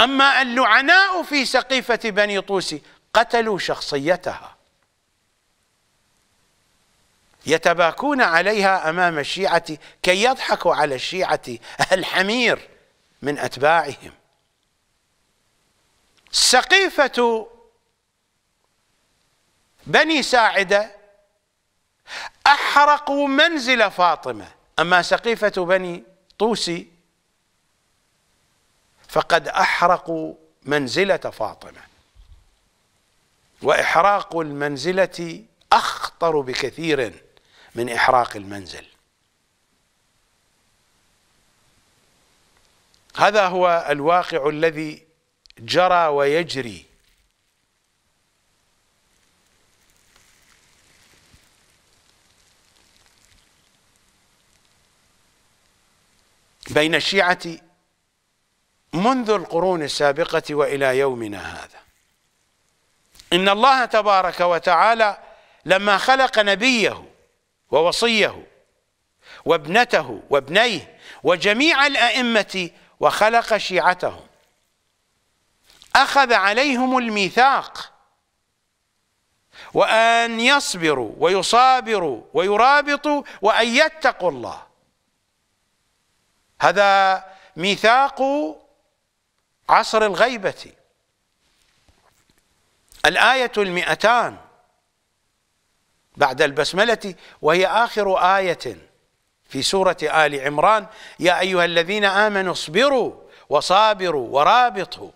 أما اللعناء في سقيفة بني طوسي قتلوا شخصيتها يتباكون عليها أمام الشيعة كي يضحكوا على الشيعة الحمير من أتباعهم سقيفة بني ساعدة أحرقوا منزل فاطمة أما سقيفة بني طوسي فقد أحرقوا منزلة فاطمة وإحراق المنزلة أخطر بكثير من إحراق المنزل هذا هو الواقع الذي جرى ويجري بين الشيعة منذ القرون السابقة وإلى يومنا هذا إن الله تبارك وتعالى لما خلق نبيه ووصيه وابنته وابنيه وجميع الأئمة وخلق شيعتهم أخذ عليهم الميثاق وأن يصبروا ويصابروا ويرابطوا وأن يتقوا الله هذا ميثاق عصر الغيبة الآية المئتان بعد البسملة وهي آخر آية في سورة آل عمران يا أيها الذين آمنوا اصبروا وصابروا ورابطوا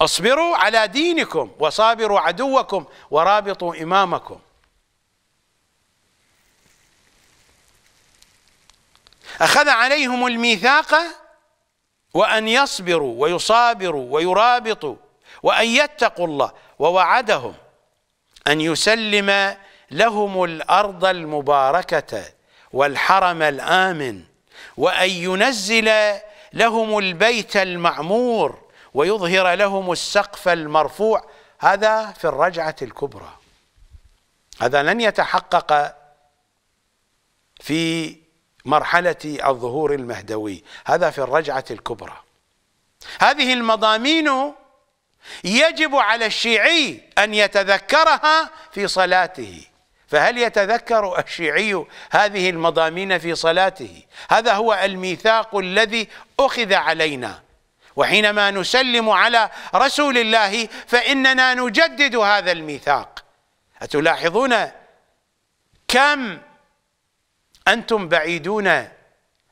اصبروا على دينكم وصابروا عدوكم ورابطوا إمامكم أخذ عليهم الميثاق وأن يصبروا ويصابروا ويرابطوا وأن يتقوا الله ووعدهم أن يسلم لهم الأرض المباركة والحرم الآمن وأن ينزل لهم البيت المعمور ويظهر لهم السقف المرفوع هذا في الرجعة الكبرى هذا لن يتحقق في مرحلة الظهور المهدوي هذا في الرجعة الكبرى هذه المضامين يجب على الشيعي أن يتذكرها في صلاته فهل يتذكر الشيعي هذه المضامين في صلاته هذا هو الميثاق الذي أخذ علينا وحينما نسلم على رسول الله فإننا نجدد هذا الميثاق أتلاحظون كم أنتم بعيدون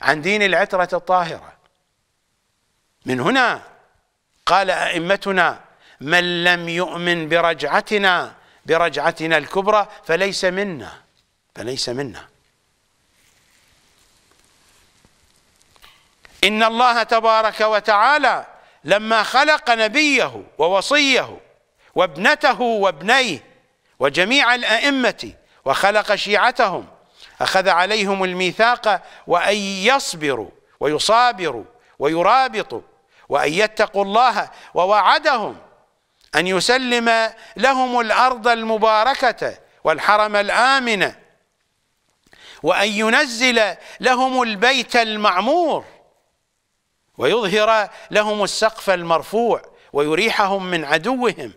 عن دين العترة الطاهرة من هنا قال أئمتنا من لم يؤمن برجعتنا برجعتنا الكبرى فليس منا فليس منا إن الله تبارك وتعالى لما خلق نبيه ووصيه وابنته وابنيه وجميع الأئمة وخلق شيعتهم أخذ عليهم الميثاق وأن يصبروا ويصابروا ويرابطوا وأن يتقوا الله ووعدهم أن يسلم لهم الأرض المباركة والحرم الآمن وأن ينزل لهم البيت المعمور ويظهر لهم السقف المرفوع ويريحهم من عدوهم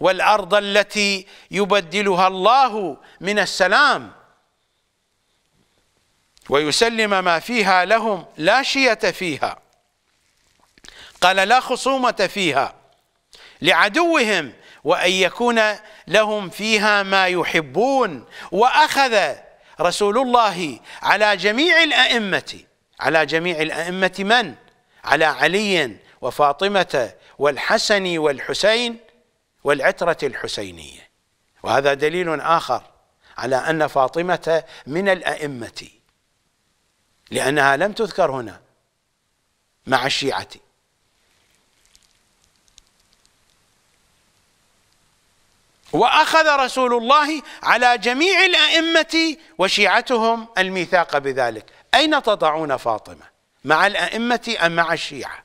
والارض التي يبدلها الله من السلام ويسلم ما فيها لهم لا شية فيها قال لا خصومة فيها لعدوهم وأن يكون لهم فيها ما يحبون وأخذ رسول الله على جميع الأئمة على جميع الأئمة من؟ على علي وفاطمة والحسن والحسين والعترة الحسينية وهذا دليل آخر على أن فاطمة من الأئمة لأنها لم تذكر هنا مع الشيعة واخذ رسول الله على جميع الائمه وشيعتهم الميثاق بذلك، اين تضعون فاطمه؟ مع الأئمة أم مع الشيعة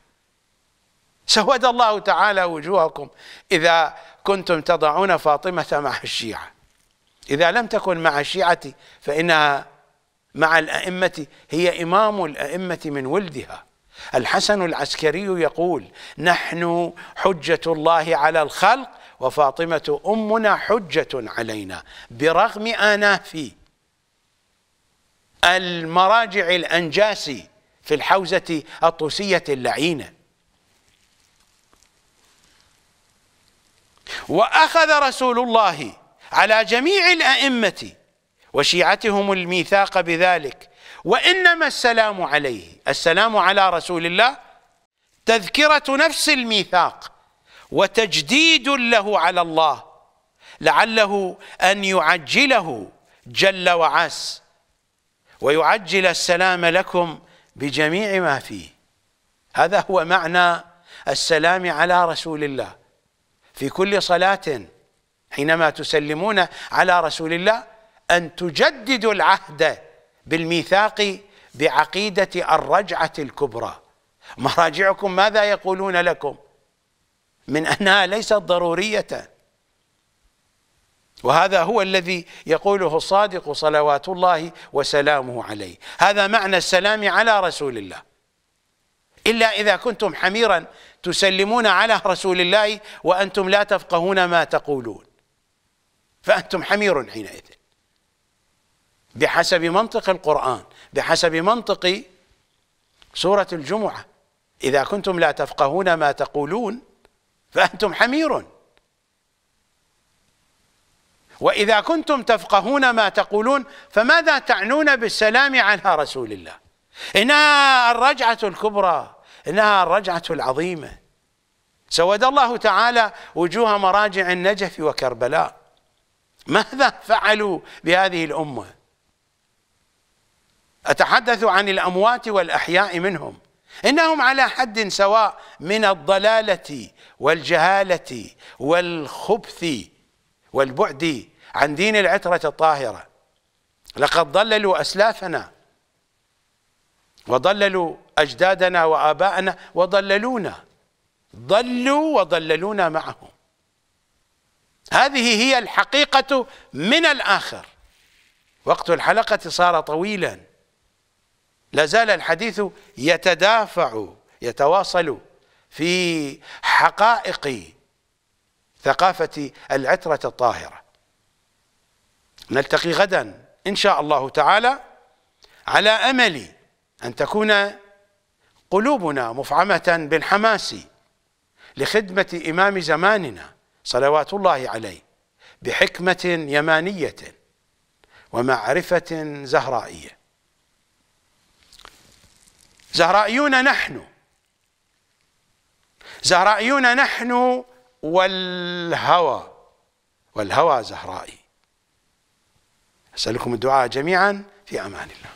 سود الله تعالى وجوهكم إذا كنتم تضعون فاطمة مع الشيعة إذا لم تكن مع الشيعة فإنها مع الأئمة هي إمام الأئمة من ولدها الحسن العسكري يقول نحن حجة الله على الخلق وفاطمة أمنا حجة علينا برغم آنافي المراجع الأنجاسي في الحوزة الطوسية اللعينة وأخذ رسول الله على جميع الأئمة وشيعتهم الميثاق بذلك وإنما السلام عليه السلام على رسول الله تذكرة نفس الميثاق وتجديد له على الله لعله أن يعجله جل وعس ويعجل السلام لكم بجميع ما فيه هذا هو معنى السلام على رسول الله في كل صلاة حينما تسلمون على رسول الله أن تجددوا العهد بالميثاق بعقيدة الرجعة الكبرى مراجعكم ماذا يقولون لكم من أنها ليست ضرورية وهذا هو الذي يقوله الصادق صلوات الله وسلامه عليه هذا معنى السلام على رسول الله إلا إذا كنتم حميرا تسلمون على رسول الله وأنتم لا تفقهون ما تقولون فأنتم حمير حينئذ بحسب منطق القرآن بحسب منطق سورة الجمعة إذا كنتم لا تفقهون ما تقولون فأنتم حمير وإذا كنتم تفقهون ما تقولون فماذا تعنون بالسلام على رسول الله إنها الرجعة الكبرى إنها الرجعة العظيمة سود الله تعالى وجوه مراجع النجف وكربلاء ماذا فعلوا بهذه الأمة أتحدث عن الأموات والأحياء منهم إنهم على حد سواء من الضلالة والجهالة والخبث والبعد عن دين العترة الطاهرة لقد ضللوا أسلافنا وضللوا أجدادنا وآباءنا وضللونا ضلوا وضللونا معهم هذه هي الحقيقة من الآخر وقت الحلقة صار طويلا لا زال الحديث يتدافع يتواصل في حقائق ثقافة العترة الطاهرة نلتقي غدا إن شاء الله تعالى على أمل أن تكون قلوبنا مفعمة بالحماس لخدمة إمام زماننا صلوات الله عليه بحكمة يمانية ومعرفة زهرائية زهرائيون نحن زهرائيون نحن والهوى والهوى زهرائي أسألكم الدعاء جميعا في أمان الله